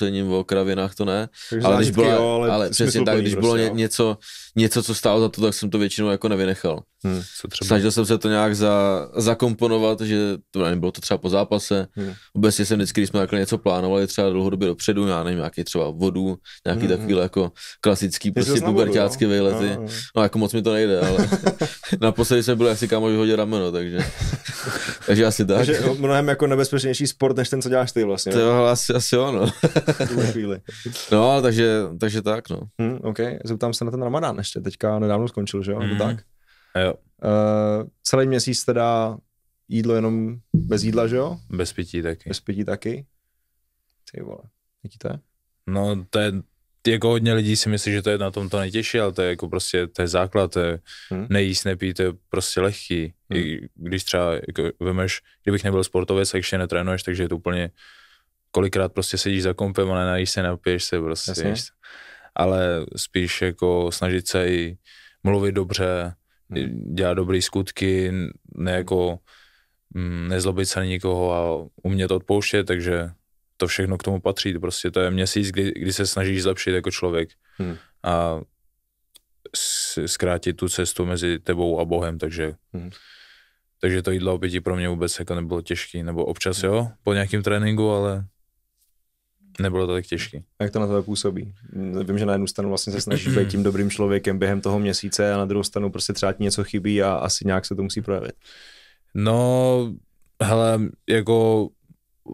a ním v okravinách to ne. Takže ale když bylo, jo, ale, ale přesně tak, když prostě, bylo ně, no. něco, něco, co stálo za to, tak jsem to většinou jako nevynechal. Hmm, třeba? Snažil jsem se to nějak za, zakomponovat, že to nevím, bylo to třeba po zápase. Hmm. Obecně jsem vždycky, když jsme jako něco plánovali třeba dlouhodobě dopředu, já nevím, nějaký třeba vodu, nějaký hmm. Hm. takový jako klasický prostě pubertácký no? výlety. No, no. no jako moc mi to nejde, ale naposledy jsem byl asi kámo hodě rameno, takže takže, takže asi tak. Takže mnohem jako nebezpečnější sport, než ten, co děláš ty vlastně. To je asi, asi ono. no. No, takže, takže tak, no. Hmm, OK, zeptám se na ten ramadán ještě, teďka nedávno skončil, že jo, mm. tak? A jo. Uh, celý měsíc teda jídlo jenom bez jídla, že jo? Bez pití taky. Bez pití taky. Ty vole, jaký to je? No, to je Prostě jako hodně lidí si myslí, že to je na tom to nejtěžší, ale to je jako prostě, to je základ, to je hmm. nejíst, nepít, to je prostě lehký. Hmm. I když třeba jako, vemeš, kdybych nebyl sportovec, tak ještě netrénuješ, takže je to úplně, kolikrát prostě sedíš za kompem ale nenajíš se, napiješ se prostě. Jasně. Ale spíš jako snažit se i mluvit dobře, hmm. dělat dobré skutky, ne jako, mm, nezlobit se na nikoho a umět odpouštět, takže to všechno k tomu patří. To prostě to je měsíc, kdy, kdy se snažíš zlepšit jako člověk hmm. a zkrátit tu cestu mezi tebou a Bohem, takže hmm. takže to jídlo opětí pro mě vůbec jako nebylo těžké, nebo občas hmm. jo, po nějakém tréninku, ale nebylo to tak těžké. Jak to na tebe působí? Vím, že na jednu stranu vlastně se snažíš být tím dobrým člověkem během toho měsíce a na druhou stranu prostě třeba ti něco chybí a asi nějak se to musí projevit. No, hele, jako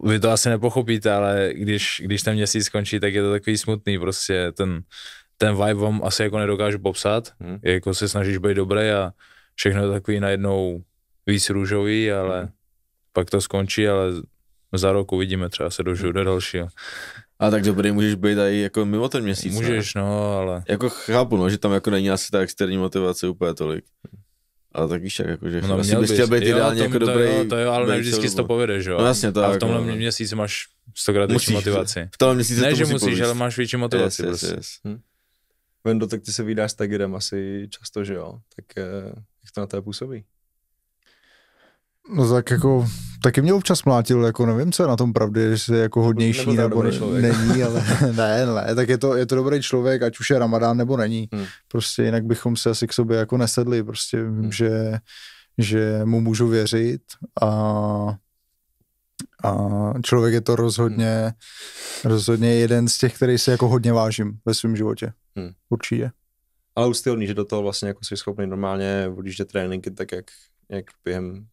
vy to asi nepochopíte, ale když, když ten měsíc skončí, tak je to takový smutný prostě, ten, ten vibe vám asi jako nedokážu popsat, hmm. jako se snažíš být dobrý a všechno je takový najednou víc růžový, ale hmm. pak to skončí, ale za rok uvidíme, třeba se dožiju do dalšího. A tak dobrý můžeš být i jako mimo ten měsíc. Můžeš, ne? no, ale... Jako chápu, no, že tam jako není asi ta externí motivace úplně tolik. Ale tak víš, jako, že no, no asi bys chtěl být ideálně jako dobrý. Jo, to jo, ale ne vždycky to povede, že jo. No jasně, to A jako v tomhle jako, měsíci máš stokrát větší motivaci. V tomhle měsíci Ne, to že musíš, ale máš větší motivaci. Yes, prostě. yes, yes. Hm. Vendo, tak ty se vydáš s Tigerem asi často, že jo? Tak eh, jak to na tebe působí? No tak jako, taky mě občas mlátil, jako nevím, co je na tom pravdy, jestli je jako hodnější nebo, nebo ne, není, ale ne, ne, tak je to, je to dobrý člověk, ať už je ramadán nebo není. Hmm. Prostě jinak bychom se asi k sobě jako nesedli, prostě vím, hmm. že, že mu můžu věřit a a člověk je to rozhodně, hmm. rozhodně jeden z těch, který se jako hodně vážím ve svém životě. Hmm. Určitě. Ale ústylný, že do toho vlastně jako jsi schopný normálně, když je tréninky, tak jak, jak během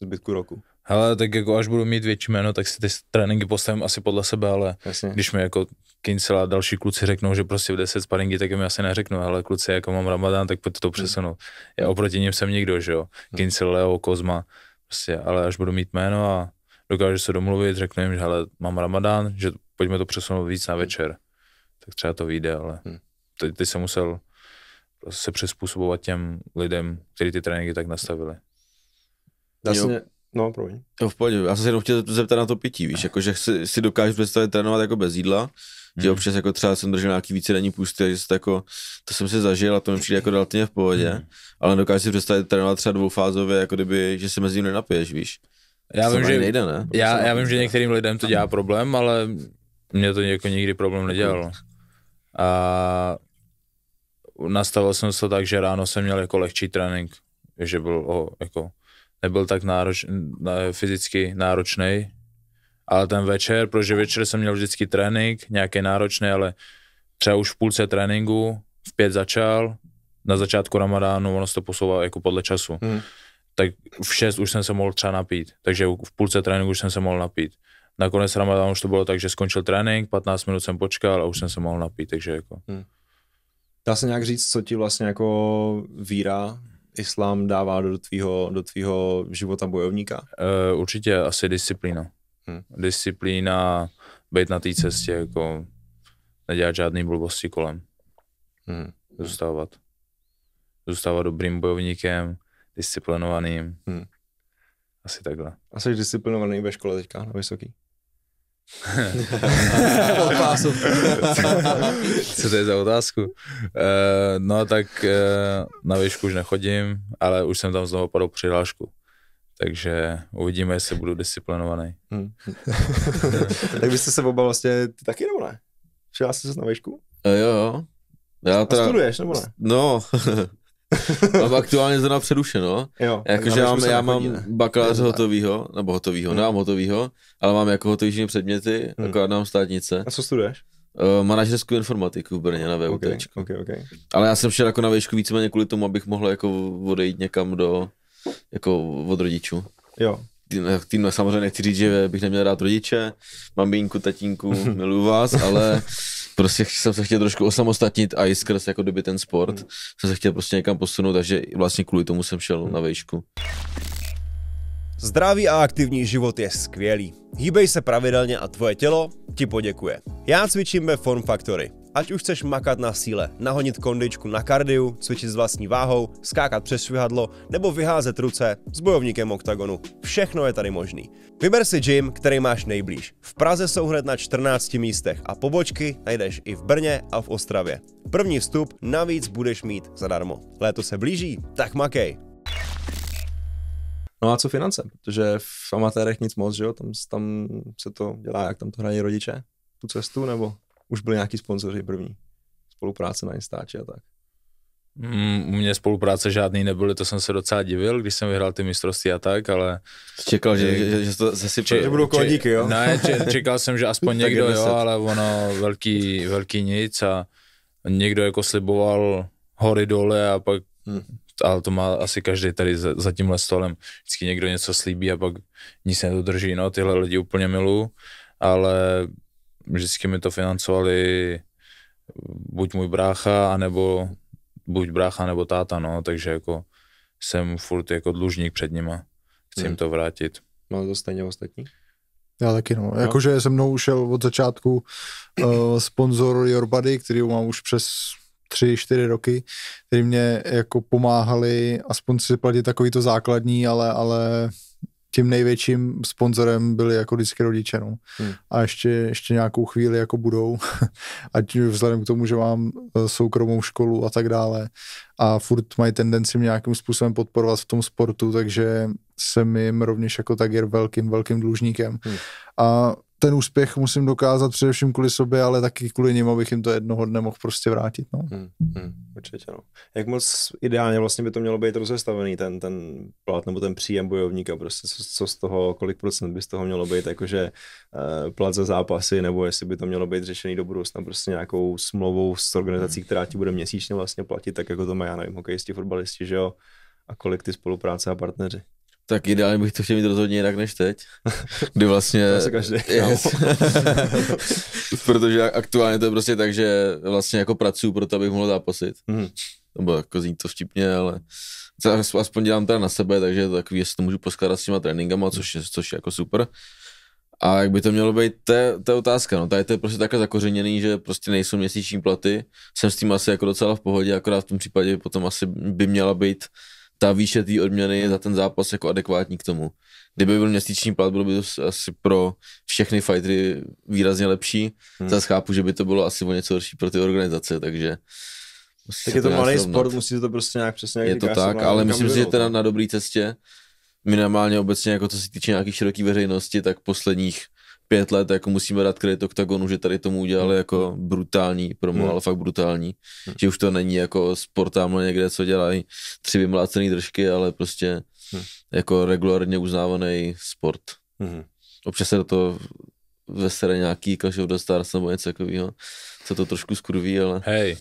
zbytku roku. Hele, tak jako až budu mít větší jméno, tak si ty tréninky postavím asi podle sebe, ale Jasně. když mi jako Kincel a další kluci řeknou, že prostě v 10 sparingy, tak jim asi neřeknu, ale kluci, jako mám ramadán, tak pojďte to hmm. přesunout. Hmm. Já oproti ním jsem nikdo, že jo. Hmm. Kincel, Leo, Kozma, prostě, ale až budu mít jméno a dokážu se domluvit, řeknu jim, že hele, mám ramadán, že pojďme to přesunout víc na hmm. večer. Tak třeba to vyjde, ale hmm. teď, teď jsem musel se přizpůsobovat těm lidem, kteří ty tréninky tak nastavili. Já no, promiň. No, v pohodě. Já jsem se jenom chtěl zeptat na to pití, víš, eh. jako, že si, si dokážu představit trénovat jako bez jídla, Hmm. Že občas jako třeba jsem držel nějaký více denní půsty, takže to jako, to jsem si zažil a to mi přijde jako relativně v pohodě. Hmm. Ale dokážu si představit trénovat třeba dvoufázově, jako kdyby, že se mezi ním nenapiješ, víš. Já vím, že, nejde, ne? já, já vím, že některým lidem to dělá problém, ale mě to jako nikdy problém nedělalo. A nastavil jsem se tak, že ráno jsem měl jako lehčí trénink, že byl o, jako nebyl tak nároč, fyzicky náročný. Ale ten večer, protože večer jsem měl vždycky trénink, nějaký náročný, ale třeba už v půlce tréninku, v pět začal, na začátku ramadánu, ono se to posouvá jako podle času. Hmm. Tak v šest už jsem se mohl třeba napít, takže v půlce tréninku už jsem se mohl napít. Nakonec ramadánu už to bylo tak, že skončil trénink, 15 minut jsem počkal a už jsem se mohl napít, takže jako. Hmm. Dá se nějak říct, co ti vlastně jako víra islám dává do tvýho, do tvýho života bojovníka? Uh, určitě asi disciplína. Hmm. Disciplína, být na té cestě, jako nedělat žádný blbosti kolem. Hmm. Zůstávat. Zůstávat dobrým bojovníkem, disciplinovaným. Hmm. Asi takhle. A jsi disciplinovaný ve škole teďka na vysoký? Co to je za otázku? Uh, no tak uh, na výšku už nechodím, ale už jsem tam znovu padl přihlášku. Takže uvidíme, jestli budu disciplinovaný. Hmm. tak byste se oba vlastně ty taky nebo ne? Přihlásil jsi se na výšku? Uh, jo, jo. Já teda... A studuješ nebo ne? No, Mám aktuálně zrovna přerušeno. Jakože já, já mám bakaláře hotovýho, nebo hotovýho, hmm. nemám hotovýho, ale mám jako hotový předměty, hmm. jako nám státnice. A co studuješ? Uh, manažerskou informatiku v Brně na VUT. Okay, okay, okay. Ale já jsem šel jako na výšku víceméně kvůli tomu, abych mohl jako odejít někam do, jako od rodičů. Jo. Tým, tým no, samozřejmě nechci říct, že bych neměl rád rodiče, maminku, tatínku, miluju vás, ale prostě jsem se chtěl trošku osamostatnit a i skrz jako kdyby ten sport hmm. jsem se chtěl prostě někam posunout, takže vlastně kvůli tomu jsem šel hmm. na vejšku. Zdravý a aktivní život je skvělý. Hýbej se pravidelně a tvoje tělo ti poděkuje. Já cvičím ve Form Factory. Ať už chceš makat na síle, nahonit kondičku na kardiu, cvičit s vlastní váhou, skákat přes švihadlo nebo vyházet ruce s bojovníkem oktagonu, všechno je tady možný. Vyber si gym, který máš nejblíž. V Praze jsou hned na 14 místech a pobočky najdeš i v Brně a v Ostravě. První vstup navíc budeš mít zadarmo. Léto se blíží, tak makej! No a co finance? Protože v amatérech nic moc, že jo? Tam, tam se to dělá, jak tam to hrají rodiče, tu cestu, nebo? už byli nějaký sponzoři první. Spolupráce na Instači a tak. Mm, u mě spolupráce žádný nebyly, to jsem se docela divil, když jsem vyhrál ty mistrovství a tak, ale... Čekal, že, že, že to zase če, že budou koníky, jo? Ne, če, čekal jsem, že aspoň někdo, jo, ale ono velký, velký nic a někdo jako sliboval hory dole a pak hmm ale to má asi každý tady za, za tímhle stolem. Vždycky někdo něco slíbí a pak nic nedodrží. No, tyhle lidi úplně milu, ale vždycky mi to financovali buď můj brácha, anebo buď brácha, nebo táta, no, takže jako jsem furt jako dlužník před nima. Chci hmm. jim to vrátit. No, to stejně ostatní? Já taky, no. no. Jakože se mnou šel od začátku uh, eh, sponzor Your Buddy, který mám už přes tři, čtyři roky, který mě jako pomáhali aspoň si platit takový to základní, ale, ale tím největším sponzorem byli jako vždycky rodiče, no. Hmm. A ještě, ještě nějakou chvíli jako budou, ať vzhledem k tomu, že mám eh, soukromou školu a tak dále a furt mají tendenci mě nějakým způsobem podporovat v tom sportu, takže jsem jim rovněž jako tak velkým, velkým dlužníkem. Hmm. A ten úspěch musím dokázat především kvůli sobě, ale taky kvůli nim, abych jim to jednoho dne mohl prostě vrátit. No. Hmm, hmm, určitě. No. Jak moc ideálně vlastně by to mělo být rozestavený, ten, ten plat nebo ten příjem bojovníka, prostě co, co z toho, kolik procent by z toho mělo být, jakože uh, plat za zápasy, nebo jestli by to mělo být řešený do budoucna prostě nějakou smlouvou s organizací, která ti bude měsíčně vlastně platit, tak jako to má, já nevím, hokejisti, fotbalisti, že jo, a kolik ty spolupráce a partneři. Tak ideálně bych to chtěl mít rozhodně jinak než teď, kdy vlastně... každý. Yes. No. Protože aktuálně to je prostě tak, že vlastně jako pracuju pro to, abych mohl zápasit. Mm. Nebo jako zní to vtipně, ale aspoň dělám teda na sebe, takže takový, jestli to můžu poskládat s těma tréninkama, což, což je jako super. A jak by to mělo být, to je otázka. No. Tady to je prostě takhle zakořeněný, že prostě nejsou měsíční platy. Jsem s tím asi jako docela v pohodě, akorát v tom případě potom asi by měla být ta výše té odměny za ten zápas jako adekvátní k tomu. Kdyby byl měsíční plat, bylo by to asi pro všechny fightery výrazně lepší. Hmm. Zase chápu, že by to bylo asi o něco horší pro ty organizace, takže... Tak je to, to malý sport, musí to prostě nějak přesně... je to tak, ale myslím si, že teda na dobré cestě minimálně obecně, jako co se týče nějaké široké veřejnosti, tak posledních pět let, jako musíme dát kredit OKTAGONu, že tady tomu udělali hmm. jako brutální promo, hmm. ale fakt brutální, hmm. že už to není jako sport někde, co dělají tři vymlácené držky, ale prostě hmm. jako regulárně uznávaný sport. Hmm. Občas se do toho vesere nějaký Clash of the Stars nebo něco takového, co to trošku skurví, ale... Hej,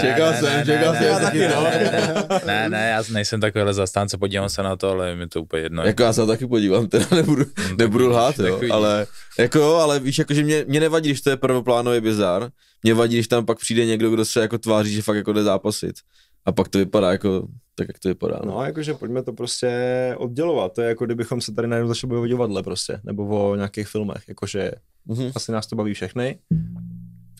čekal ne, jsem, ne, čekal ne, jsem. Ne, taky, no. ne, ne, já nejsem takovýhle zastánce, podívám se na to, ale mi to úplně jedno. Jako já se taky podívám, teda nebudu, no, nebudu lhát, jo, ale, jako, ale víš, jako, že mě, mě nevadí, když to je prvoplánový bizar, mě vadí, když tam pak přijde někdo, kdo se jako tváří, že fakt jako jde zápasit. A pak to vypadá jako tak, jak to vypadá. No, no jakože pojďme to prostě oddělovat. To je jako kdybychom se tady najednou začali bavit o divadle prostě, nebo o nějakých filmech. Jakože mm-hmm. asi nás to baví všechny,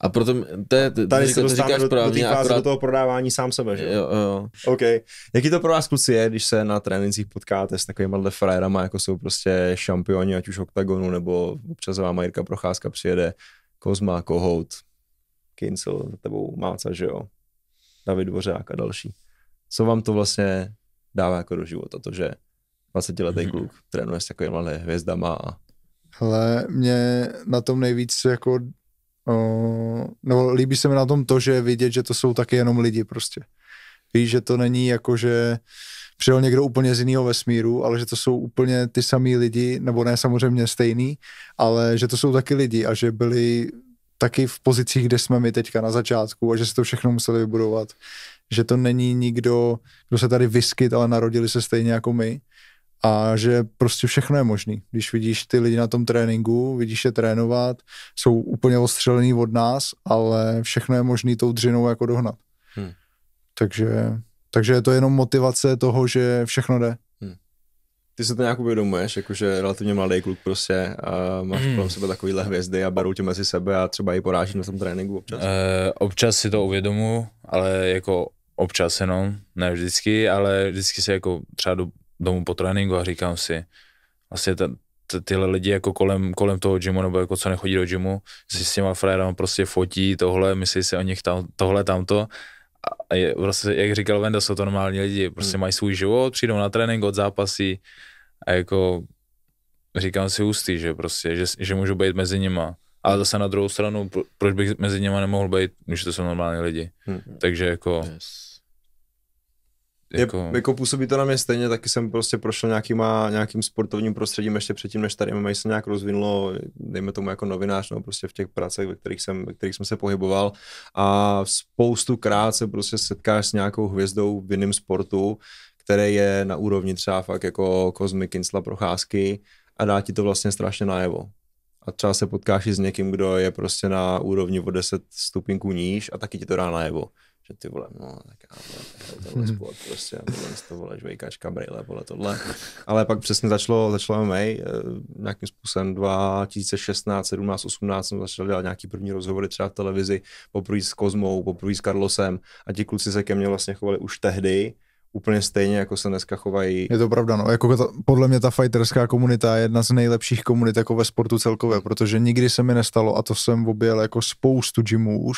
A proto to je, to, tady se dostáváme do, správně, do, akorát... do toho prodávání sám sebe, že jo? jo? OK. Jaký to pro vás kluci je, když se na trénincích potkáte s takovými frajerama, jako jsou prostě šampioni, ať už oktagonu, nebo občas vám Jirka Procházka přijede, Kozma, Kohout, Kincel, za tebou Máca, že jo? David Dvořák a další. Co vám to vlastně dává jako do života, to, že 20-letý mm-hmm. kluk trénuje s takovými hvězdama a Hele, mě na tom nejvíc jako nebo líbí se mi na tom to, že vidět, že to jsou taky jenom lidi prostě. Víš, že to není jako, že přijel někdo úplně z jiného vesmíru, ale že to jsou úplně ty samý lidi, nebo ne samozřejmě stejný, ale že to jsou taky lidi a že byli taky v pozicích, kde jsme my teďka na začátku a že se to všechno museli vybudovat. Že to není nikdo, kdo se tady vyskyt, ale narodili se stejně jako my a že prostě všechno je možný. Když vidíš ty lidi na tom tréninku, vidíš je trénovat, jsou úplně ostřelený od nás, ale všechno je možný tou dřinou jako dohnat. Hmm. Takže, takže je to jenom motivace toho, že všechno jde. Hmm. Ty se to nějak uvědomuješ, jakože relativně mladý kluk prostě a máš hmm. kolem sebe takovýhle hvězdy a berou tě mezi sebe a třeba i porážíš na tom tréninku občas? Uh, občas si to uvědomu, ale jako občas jenom, ne vždycky, ale vždycky se jako třeba do, domů po tréninku a říkám si, vlastně ten, tyhle lidi jako kolem, kolem toho gymu, nebo jako co nechodí do gymu, si s těma frajerama prostě fotí tohle, myslí si o nich tam, tohle, tamto. A je, prostě, jak říkal Venda, jsou to normální lidi, prostě hmm. mají svůj život, přijdou na trénink, od zápasí a jako říkám si ústý, že prostě, že, že můžu být mezi nima. Ale zase na druhou stranu, proč bych mezi nima nemohl být, když to jsou normální lidi. Hmm. Takže jako... Yes jako... Je, jako působí to na mě stejně, taky jsem prostě prošel nějakýma, nějakým sportovním prostředím ještě předtím, než tady MMA se nějak rozvinulo, dejme tomu jako novinář, no prostě v těch pracech, ve kterých jsem, ve kterých jsem se pohyboval a spoustu krát se prostě setkáš s nějakou hvězdou v jiném sportu, které je na úrovni třeba fakt jako Kozmy Kincla Procházky a dá ti to vlastně strašně najevo. A třeba se potkáš i s někým, kdo je prostě na úrovni o 10 stupinků níž a taky ti to dá najevo že ty vole, no, tak já, vole, tohle mhm. sport prostě, tohle toho vole, žvejkačka, brejle, vole, tohle. Ale pak přesně začalo, začalo MMA, eh, nějakým způsobem 2016, 17, 18 jsem začal dělat nějaký první rozhovory třeba v televizi, poprvé s Kozmou, poprvé s Carlosem a ti kluci se ke mně vlastně chovali už tehdy, úplně stejně, jako se dneska chovají. Je to pravda, no. Jako ta, podle mě ta fighterská komunita je jedna z nejlepších komunit jako ve sportu celkově, hmm. protože nikdy se mi nestalo, a to jsem objel jako spoustu gymů už,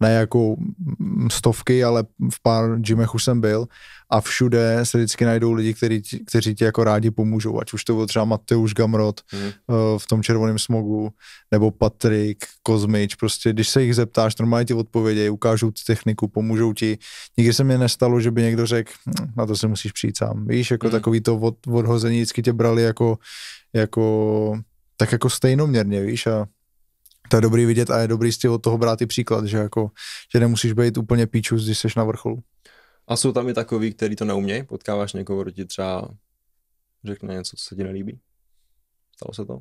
ne jako mm, stovky, ale v pár gymech už jsem byl a všude se vždycky najdou lidi, kteří kteří ti jako rádi pomůžou, ať už to byl třeba Mateusz Gamrot mm. v tom červeném smogu, nebo Patrik, Kozmič, prostě když se jich zeptáš, normálně ti odpovědí, ukážou ti techniku, pomůžou ti. Nikdy se mi nestalo, že by někdo řekl, hm, na to se musíš přijít sám. Víš, jako mm. takový to od, odhození vždycky tě brali jako, jako tak jako stejnoměrně, víš, a to je dobrý vidět a je dobrý si od toho brát i příklad, že jako, že nemusíš být úplně píčus, když jsi na vrcholu. A jsou tam i takový, který to neumějí? Potkáváš někoho, kdo ti třeba řekne něco, co se ti nelíbí? Stalo se to?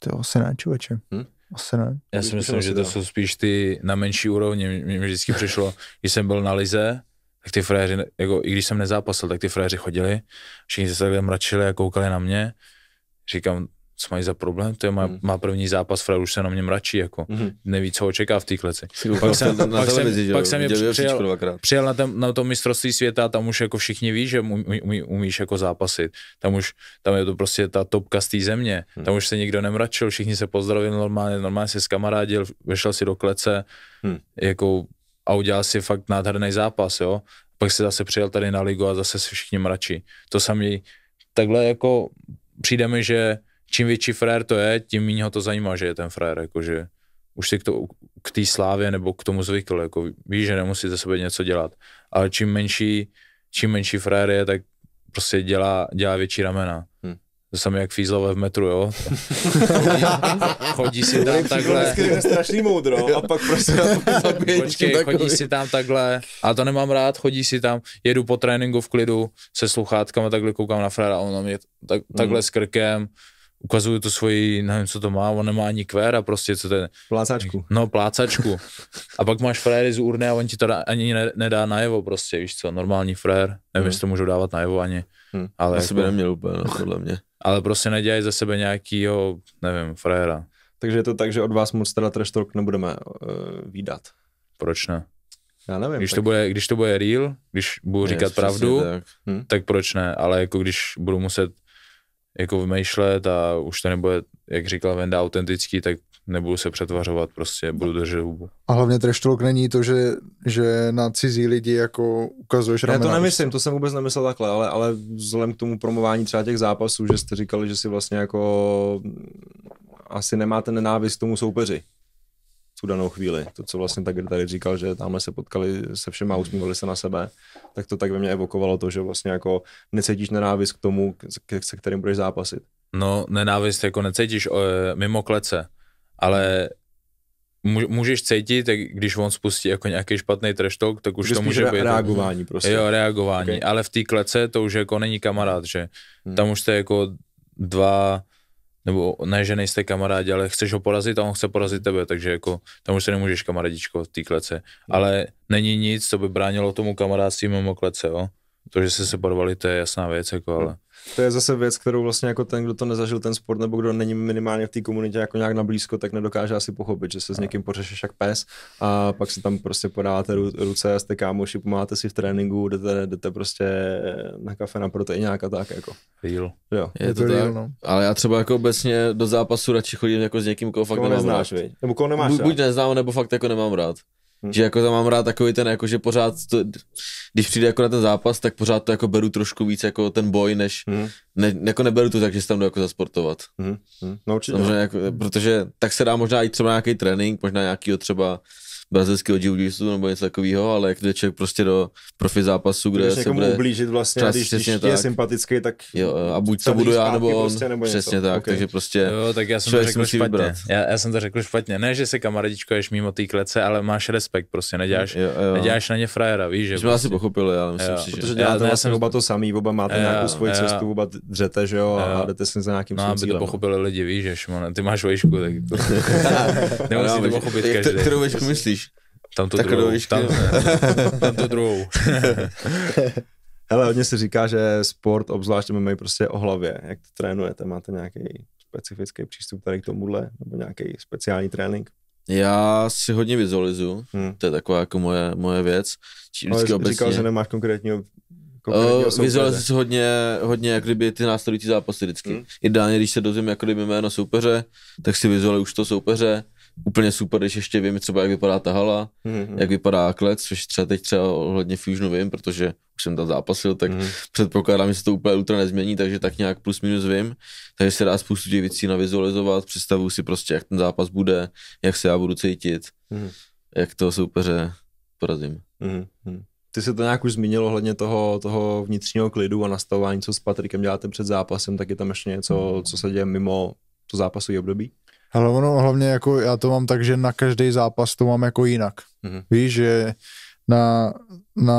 To asi ne, člověče. Hm? Asi ne. Já si myslím, že to jsou spíš ty na menší úrovni. Mně vždycky přišlo, když jsem byl na Lize, tak ty fréři, jako, i když jsem nezápasil, tak ty fréři chodili, všichni se takhle mračili a koukali na mě. Říkám, co mají za problém, to je má, hmm. má první zápas, Fred už se na mě mračí, jako hmm. neví, co ho čeká v té kleci. Pak jsem, na, na pak televizi, jsem, pak jsem mě přijel, přijel na, ten, na to mistrovství světa a tam už jako všichni ví, že um, um, umíš jako zápasit. Tam už, tam je to prostě ta topka z té země, hmm. tam už se nikdo nemračil, všichni se pozdravili normálně, normálně se skamarádil, vešel si do klece, hmm. jako a udělal si fakt nádherný zápas, jo. Pak se zase přijel tady na ligu a zase se všichni mračí. To samý, takhle jako přijde mi, že čím větší frajer to je, tím méně ho to zajímá, že je ten frajer, jakože už si k, to, k té slávě nebo k tomu zvykl, jako ví, že nemusí ze sebe něco dělat. Ale čím menší, čím menší frajer je, tak prostě dělá, dělá větší ramena. Hmm. To samé jak fízlové v metru, jo. chodí si tam takhle. strašný moudro a pak prostě Počkej, chodí si tam takhle. A to nemám rád, chodí si tam, jedu po tréninku v klidu se sluchátkama, takhle koukám na frera, on mě tak, takhle hmm. s krkem ukazuju tu svoji, nevím, co to má, on nemá ani a prostě, co to je. Plácačku. No, plácačku. a pak máš frajery z urny a on ti to ani ne, nedá najevo prostě, víš co, normální frajer, nevím, hmm. jestli to můžu dávat najevo ani. Hmm. Ale Asi jako, by neměl úplně, no, podle mě. Ale prostě nedělají ze sebe nějakýho, nevím, frajera. Takže je to tak, že od vás moc teda trash talk nebudeme uh, výdat. Proč ne? Já nevím. Když, tak... to bude, když to bude real, když budu říkat je, pravdu, tak. Hm? tak proč ne, ale jako když budu muset jako vymýšlet a už to nebude, jak říkal Venda, autentický, tak nebudu se přetvařovat, prostě budu držet hubu. A hlavně treštolok není to, že, že na cizí lidi jako ukazuješ ramena. Já to nemyslím, to jsem vůbec nemyslel takhle, ale, ale vzhledem k tomu promování třeba těch zápasů, že jste říkali, že si vlastně jako asi nemáte nenávist k tomu soupeři tu danou chvíli. To, co vlastně tak tady říkal, že tamhle se potkali se všema, usmívali se na sebe, tak to tak ve mně evokovalo to, že vlastně jako necítíš nenávist k tomu, se kterým budeš zápasit. No, nenávist jako necítíš eh, mimo klece, ale můžeš cítit, tak když on spustí jako nějaký špatný trash talk, tak už to může re- být. reagování prostě. Jo, reagování, okay. ale v té klece to už jako není kamarád, že? Hmm. Tam už to je jako dva nebo ne, že nejste kamarádi, ale chceš ho porazit a on chce porazit tebe, takže jako tam už se nemůžeš kamarádičko v té klece. No. Ale není nic, co by bránilo tomu kamarádství mimo klece, jo? To, že se separovali, to je jasná věc, jako, ale... No, to je zase věc, kterou vlastně jako ten, kdo to nezažil, ten sport, nebo kdo není minimálně v té komunitě jako nějak nablízko, tak nedokáže asi pochopit, že se s někým pořešeš jak pes a pak si tam prostě podáte ruce, jste kámoši, pomáháte si v tréninku, jdete, jdete prostě na kafe, na nějak a tak jako. Real. Jo. Je, je to, to real, tak, no. no. ale já třeba jako obecně do zápasu radši chodím jako s někým, koho fakt koho nemám neznáš, rád. Nebo koho nemáš Bu, Buď neznám, nebo fakt jako nemám rád. Hmm. Že jako tam mám rád takový ten, jako že pořád, to, když přijde jako na ten zápas, tak pořád to jako beru trošku víc jako ten boj, než hmm. ne, jako neberu to tak, že se tam jdu jako zasportovat. Hmm. Hmm. No určitě. Samozřejmě, jako, protože tak se dá možná i třeba nějaký trénink, možná nějakýho třeba brazilského jiu nebo něco takového, ale jak jde člověk prostě do profi zápasu, kde se bude... ublížit vlastně, čas, když, přesně když je sympatický, tak... Jo, a buď to budu já, nebo on, prostě, nebo něco. přesně tak, okay. takže prostě jo, tak já jsem člověk to řekl musí špatně. Vybrat. Já, já, jsem to řekl špatně, ne, že se kamaradičkuješ mimo té klece, ale máš respekt, prostě neděláš, jo, jo. neděláš na ně frajera, víš, že... Jsme prostě. asi pochopili, ale myslím si, že... Protože děláte já, vlastně oba to samý, oba máte nějakou svoji cestu, oba dřete, že jo, a jdete si za nějakým no, svým cílem. pochopili lidi, víš, že ty máš vejšku, tak... Nemusí to pochopit každý. Kterou vejšku myslíš? Tam to tak druhou. tam, tam druhou. Ale hodně se říká, že sport, obzvlášť MMA, prostě o hlavě. Jak to trénujete? Máte nějaký specifický přístup tady k tomuhle? Nebo nějaký speciální trénink? Já si hodně vizualizuju, hmm. to je taková jako moje, moje věc. Čím Ale obecně... říkal, že nemáš konkrétního Uh, vizualizuji si hodně, hodně jak kdyby ty následující zápasy vždycky. Hmm. Ideálně, když se dozvím jak kdyby jméno soupeře, tak si vizualizuji už to soupeře, úplně super, když ještě vím třeba, jak vypadá ta hala, mm-hmm. jak vypadá klec, což třeba teď třeba ohledně Fusionu vím, protože už jsem tam zápasil, tak mm-hmm. předpokládám, že se to úplně ultra nezmění, takže tak nějak plus minus vím. Takže se dá spoustu těch věcí navizualizovat, představuju si prostě, jak ten zápas bude, jak se já budu cítit, mm-hmm. jak toho soupeře porazím. Mm-hmm. Ty se to nějak už zmínil ohledně toho, toho vnitřního klidu a nastavování, co s Patrikem děláte před zápasem, tak je tam ještě něco, mhm. co se děje mimo to zápasové období? Ale ono hlavně jako, já to mám tak, že na každý zápas to mám jako jinak. Mm-hmm. Víš, že na, na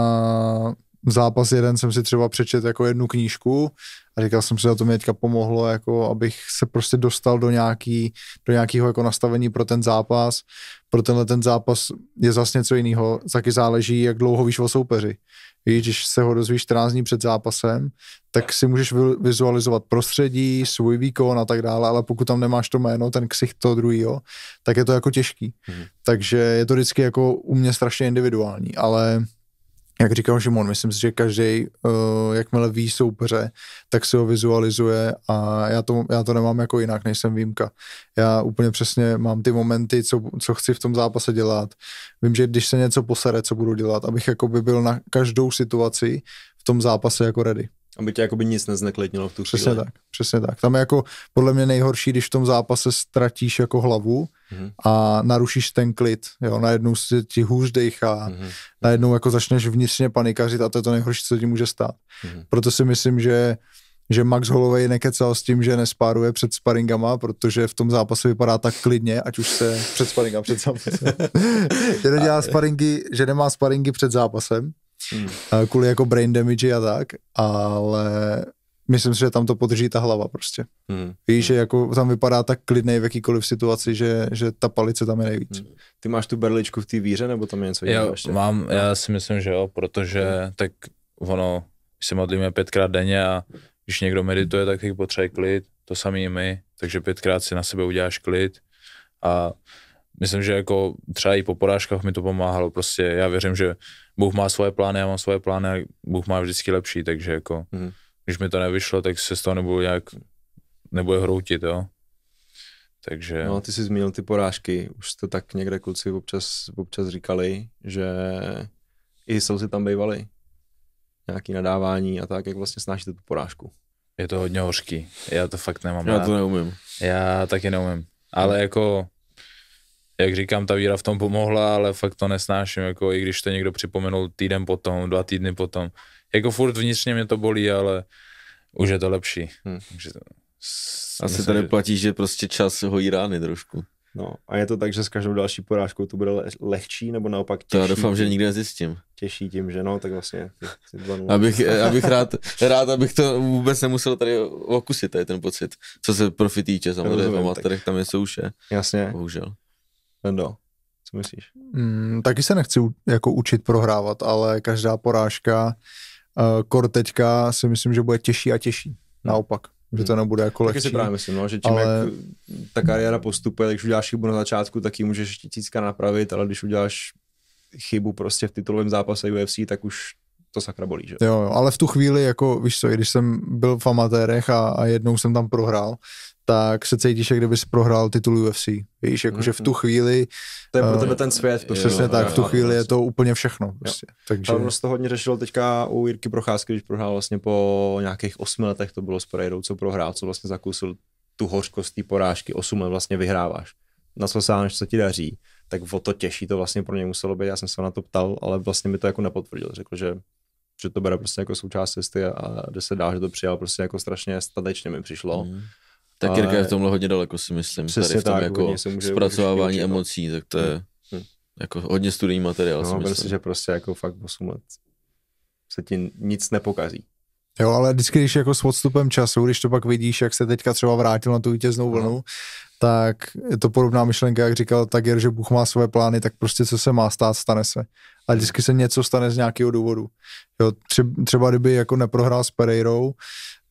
zápas jeden jsem si třeba přečet jako jednu knížku a říkal jsem si, že to mě teďka pomohlo, jako abych se prostě dostal do, nějaký, do nějakého jako nastavení pro ten zápas. Pro tenhle ten zápas je zase něco jiného, taky záleží, jak dlouho víš o soupeři i když se ho dozvíš 14 dní před zápasem, tak si můžeš vizualizovat prostředí, svůj výkon a tak dále, ale pokud tam nemáš to jméno, ten ksicht to druhýho, tak je to jako těžký. Mm. Takže je to vždycky jako u mě strašně individuální, ale jak říkal Šimon, myslím si, že každý, uh, jakmile ví soupeře, tak si ho vizualizuje a já to, já to nemám jako jinak, Nejsem výjimka. Já úplně přesně mám ty momenty, co, co chci v tom zápase dělat. Vím, že když se něco posere, co budu dělat, abych jako by byl na každou situaci v tom zápase jako ready. Aby tě jakoby nic nezneklidnilo v tu přesně chvíli. Přesně tak, přesně tak. Tam je jako podle mě nejhorší, když v tom zápase ztratíš jako hlavu mm-hmm. a narušíš ten klid, jo, najednou se ti hůř dejchá, mm-hmm. najednou jako začneš vnitřně panikařit a to je to nejhorší, co ti může stát. Mm-hmm. Proto si myslím, že že Max Holloway nekecal s tím, že nespáruje před sparingama, protože v tom zápase vypadá tak klidně, ať už se před sparingama, před zápasem. že nedělá sparingy, že nemá sparingy před zápasem, hmm. kvůli jako brain damage a tak, ale myslím si, že tam to podrží ta hlava prostě. Hmm. Víš, že hmm. jako tam vypadá tak klidnej v jakýkoliv situaci, že, že ta palice tam je nejvíc. Hmm. Ty máš tu berličku v té víře, nebo tam je něco jiného ještě? mám, já si myslím, že jo, protože hmm. tak ono, my se modlíme pětkrát denně a když někdo medituje, tak taky potřebuje klid, to samý my, takže pětkrát si na sebe uděláš klid a myslím, že jako třeba i po porážkách mi to pomáhalo, prostě já věřím, že Bůh má svoje plány, já mám svoje plány a Bůh má vždycky lepší, takže jako, mm. když mi to nevyšlo, tak se z toho nebudu nějak, nebude hroutit, jo. Takže... No, ty jsi zmínil ty porážky, už jste tak někde kluci občas, občas říkali, že i jsou si tam bývali nějaký nadávání a tak, jak vlastně snášíte tu porážku. Je to hodně hořký, já to fakt nemám. Já to neumím. Já taky neumím, ale jako jak říkám, ta víra v tom pomohla, ale fakt to nesnáším, jako i když to někdo připomenul týden potom, dva týdny potom. Jako furt vnitřně mě to bolí, ale už je to lepší. Hmm. Takže to, Asi tady že... platí, že prostě čas hojí rány trošku. No a je to tak, že s každou další porážkou to bude lehčí, nebo naopak těžší? To já doufám, že nikdy nezjistím. Těžší tím, že no, tak vlastně. abych, abych rád, rád, abych to vůbec nemusel tady okusit, tady ten pocit, co se profitíče samozřejmě v amatérech tam je souše. Jasně. Bohužel. Vendo, Co myslíš? Mm, taky se nechci jako učit prohrávat, ale každá porážka uh, kor teďka si myslím, že bude těžší a těžší. No. Naopak. Že to hm. nebude jako lehčí. Taky si právě myslím, no, že tím, ale... jak ta kariéra postupuje, když uděláš chybu na začátku, tak ji můžeš tisícka napravit, ale když uděláš chybu prostě v titulovém zápase UFC, tak už to sakra bolí, že? Jo, jo, ale v tu chvíli, jako víš co, i když jsem byl v amatérech a, a jednou jsem tam prohrál, tak se cítíš, jak kdyby jsi prohrál titul UFC. Víš, jakože v tu mhm. chvíli... To je pro eh, tebe ten svět. Prostě. Přesně no, tak, v tu chvíli je to úplně všechno. Prostě. Takže... se to hodně řešilo teďka u Jirky Procházky, když prohrál vlastně po nějakých osmi letech, to bylo s Pereirou, co prohrál, co vlastně zakusil tu hořkost té porážky, osm let vlastně vyhráváš. Na co sáhneš, co ti daří, tak o to těžší to vlastně pro ně muselo být. Já jsem se na to ptal, ale vlastně mi to jako nepotvrdil. Řekl, že že to bude prostě jako součást cesty a kde se dá, že to přijal prostě jako strašně statečně mi přišlo. Mm. Tak Jirka je v tomhle hodně daleko si myslím, tady v tom tak, jako zpracovávání učit, no. emocí, tak to je mm. jako hodně studijní materiál no, si myslím. Prostě, že prostě jako fakt 8 let se ti nic nepokazí. Jo, ale vždycky, když jako s odstupem času, když to pak vidíš, jak se teďka třeba vrátil na tu vítěznou mhm. vlnu, tak je to podobná myšlenka, jak říkal Tager, že Bůh má své plány, tak prostě co se má stát, stane se. A vždycky se něco stane z nějakého důvodu. Jo, třeba kdyby jako neprohrál s Pereirou,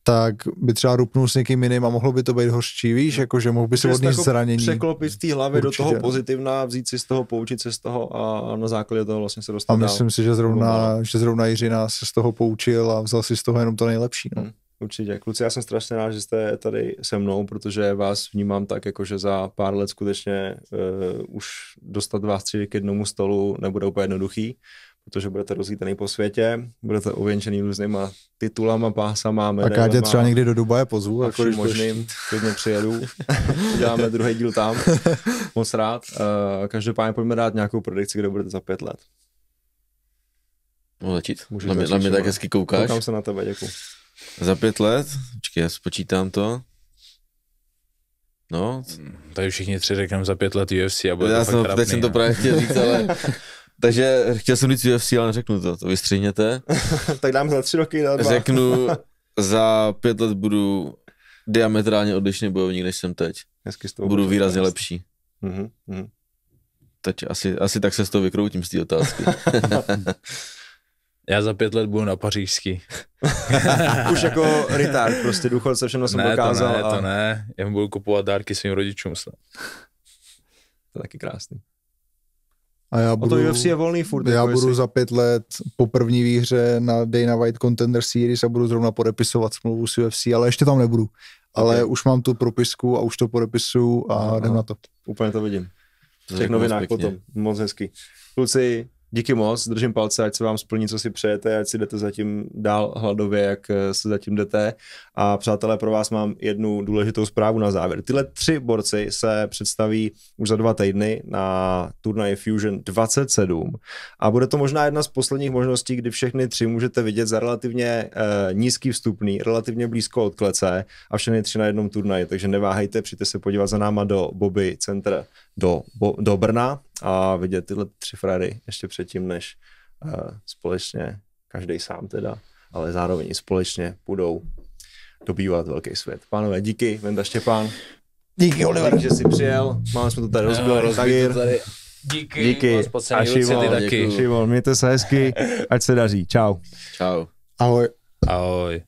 tak by třeba rupnul s někým jiným a mohlo by to být hořčí, víš, no. jako že mohl by se odníst jako zranění. Překlopit z té hlavy Určitě. do toho pozitivna, vzít si z toho, poučit se z toho a na základě toho vlastně se dostat A myslím dál. si, že zrovna, že zrovna Jiřina se z toho poučil a vzal si z toho jenom to nejlepší. No. Hmm. Určitě. Kluci, já jsem strašně rád, že jste tady se mnou, protože vás vnímám tak, jako že za pár let skutečně uh, už dostat vás tři k jednomu stolu nebude úplně jednoduchý, protože budete rozlítený po světě, budete ověnčený různýma titulama, pásama, medailema. A Kádě třeba někdy do Dubaje pozvu. A vším možným, klidně přijedu. Uděláme druhý díl tam. Moc rád. Uh, každopádně pojďme dát nějakou predikci, kde budete za pět let. Můžu no, začít? Můžu na mě, začít, na mě tak hezky koukáš. Koukám se na tebe, děkuji. Za pět let? Počkej, já spočítám to. No. Tady všichni tři řekneme za pět let UFC a bude já to jsem, fakt Teď jsem to právě chtěl říct, ale... Takže chtěl jsem říct UFC, ale neřeknu to, to vystřihněte. tak dám za tři roky, na dva. Řeknu, za pět let budu diametrálně odlišný bojovník, než jsem teď. Hezky s budu výrazně lepší. Mm-hmm. Teď asi, asi tak se z toho vykroutím z té otázky. Já za pět let budu na pařížský. Už jako retard, prostě se všechno jsem ne, To ne, a... to ne, já budu kupovat dárky svým rodičům snad. To je taky krásný. A já budu, o to UFC je volný furt. Já jako budu za pět let po první výhře na Dana White Contender Series a budu zrovna podepisovat smlouvu s UFC, ale ještě tam nebudu. Ale okay. už mám tu propisku a už to podepisu a Aha. jdem na to. Úplně to vidím. Všechno novinách potom. Moc hezky. Kluci, díky moc, držím palce, ať se vám splní, co si přejete, ať si jdete zatím dál hladově, jak eh, se zatím jdete. A přátelé, pro vás mám jednu důležitou zprávu na závěr. Tyhle tři borci se představí už za dva týdny na turnaji Fusion 27 a bude to možná jedna z posledních možností, kdy všechny tři můžete vidět za relativně eh, nízký vstupný, relativně blízko od klece a všechny tři na jednom turnaji, takže neváhejte, přijďte se podívat za náma do Bobby Center do, bo, do Brna a vidět tyhle tři frary ještě předtím, než uh, společně, každý sám teda, ale zároveň i společně budou dobývat velký svět. Pánové, díky, Venda Štěpán. Díky, Oliver. Díky, že jsi přijel. Máme jsme to tady rozbil, no, tady. Díky. Díky. A Šimon, taky. Šimon, mějte se hezky, ať se daří. Čau. Čau. Ahoj. Ahoj.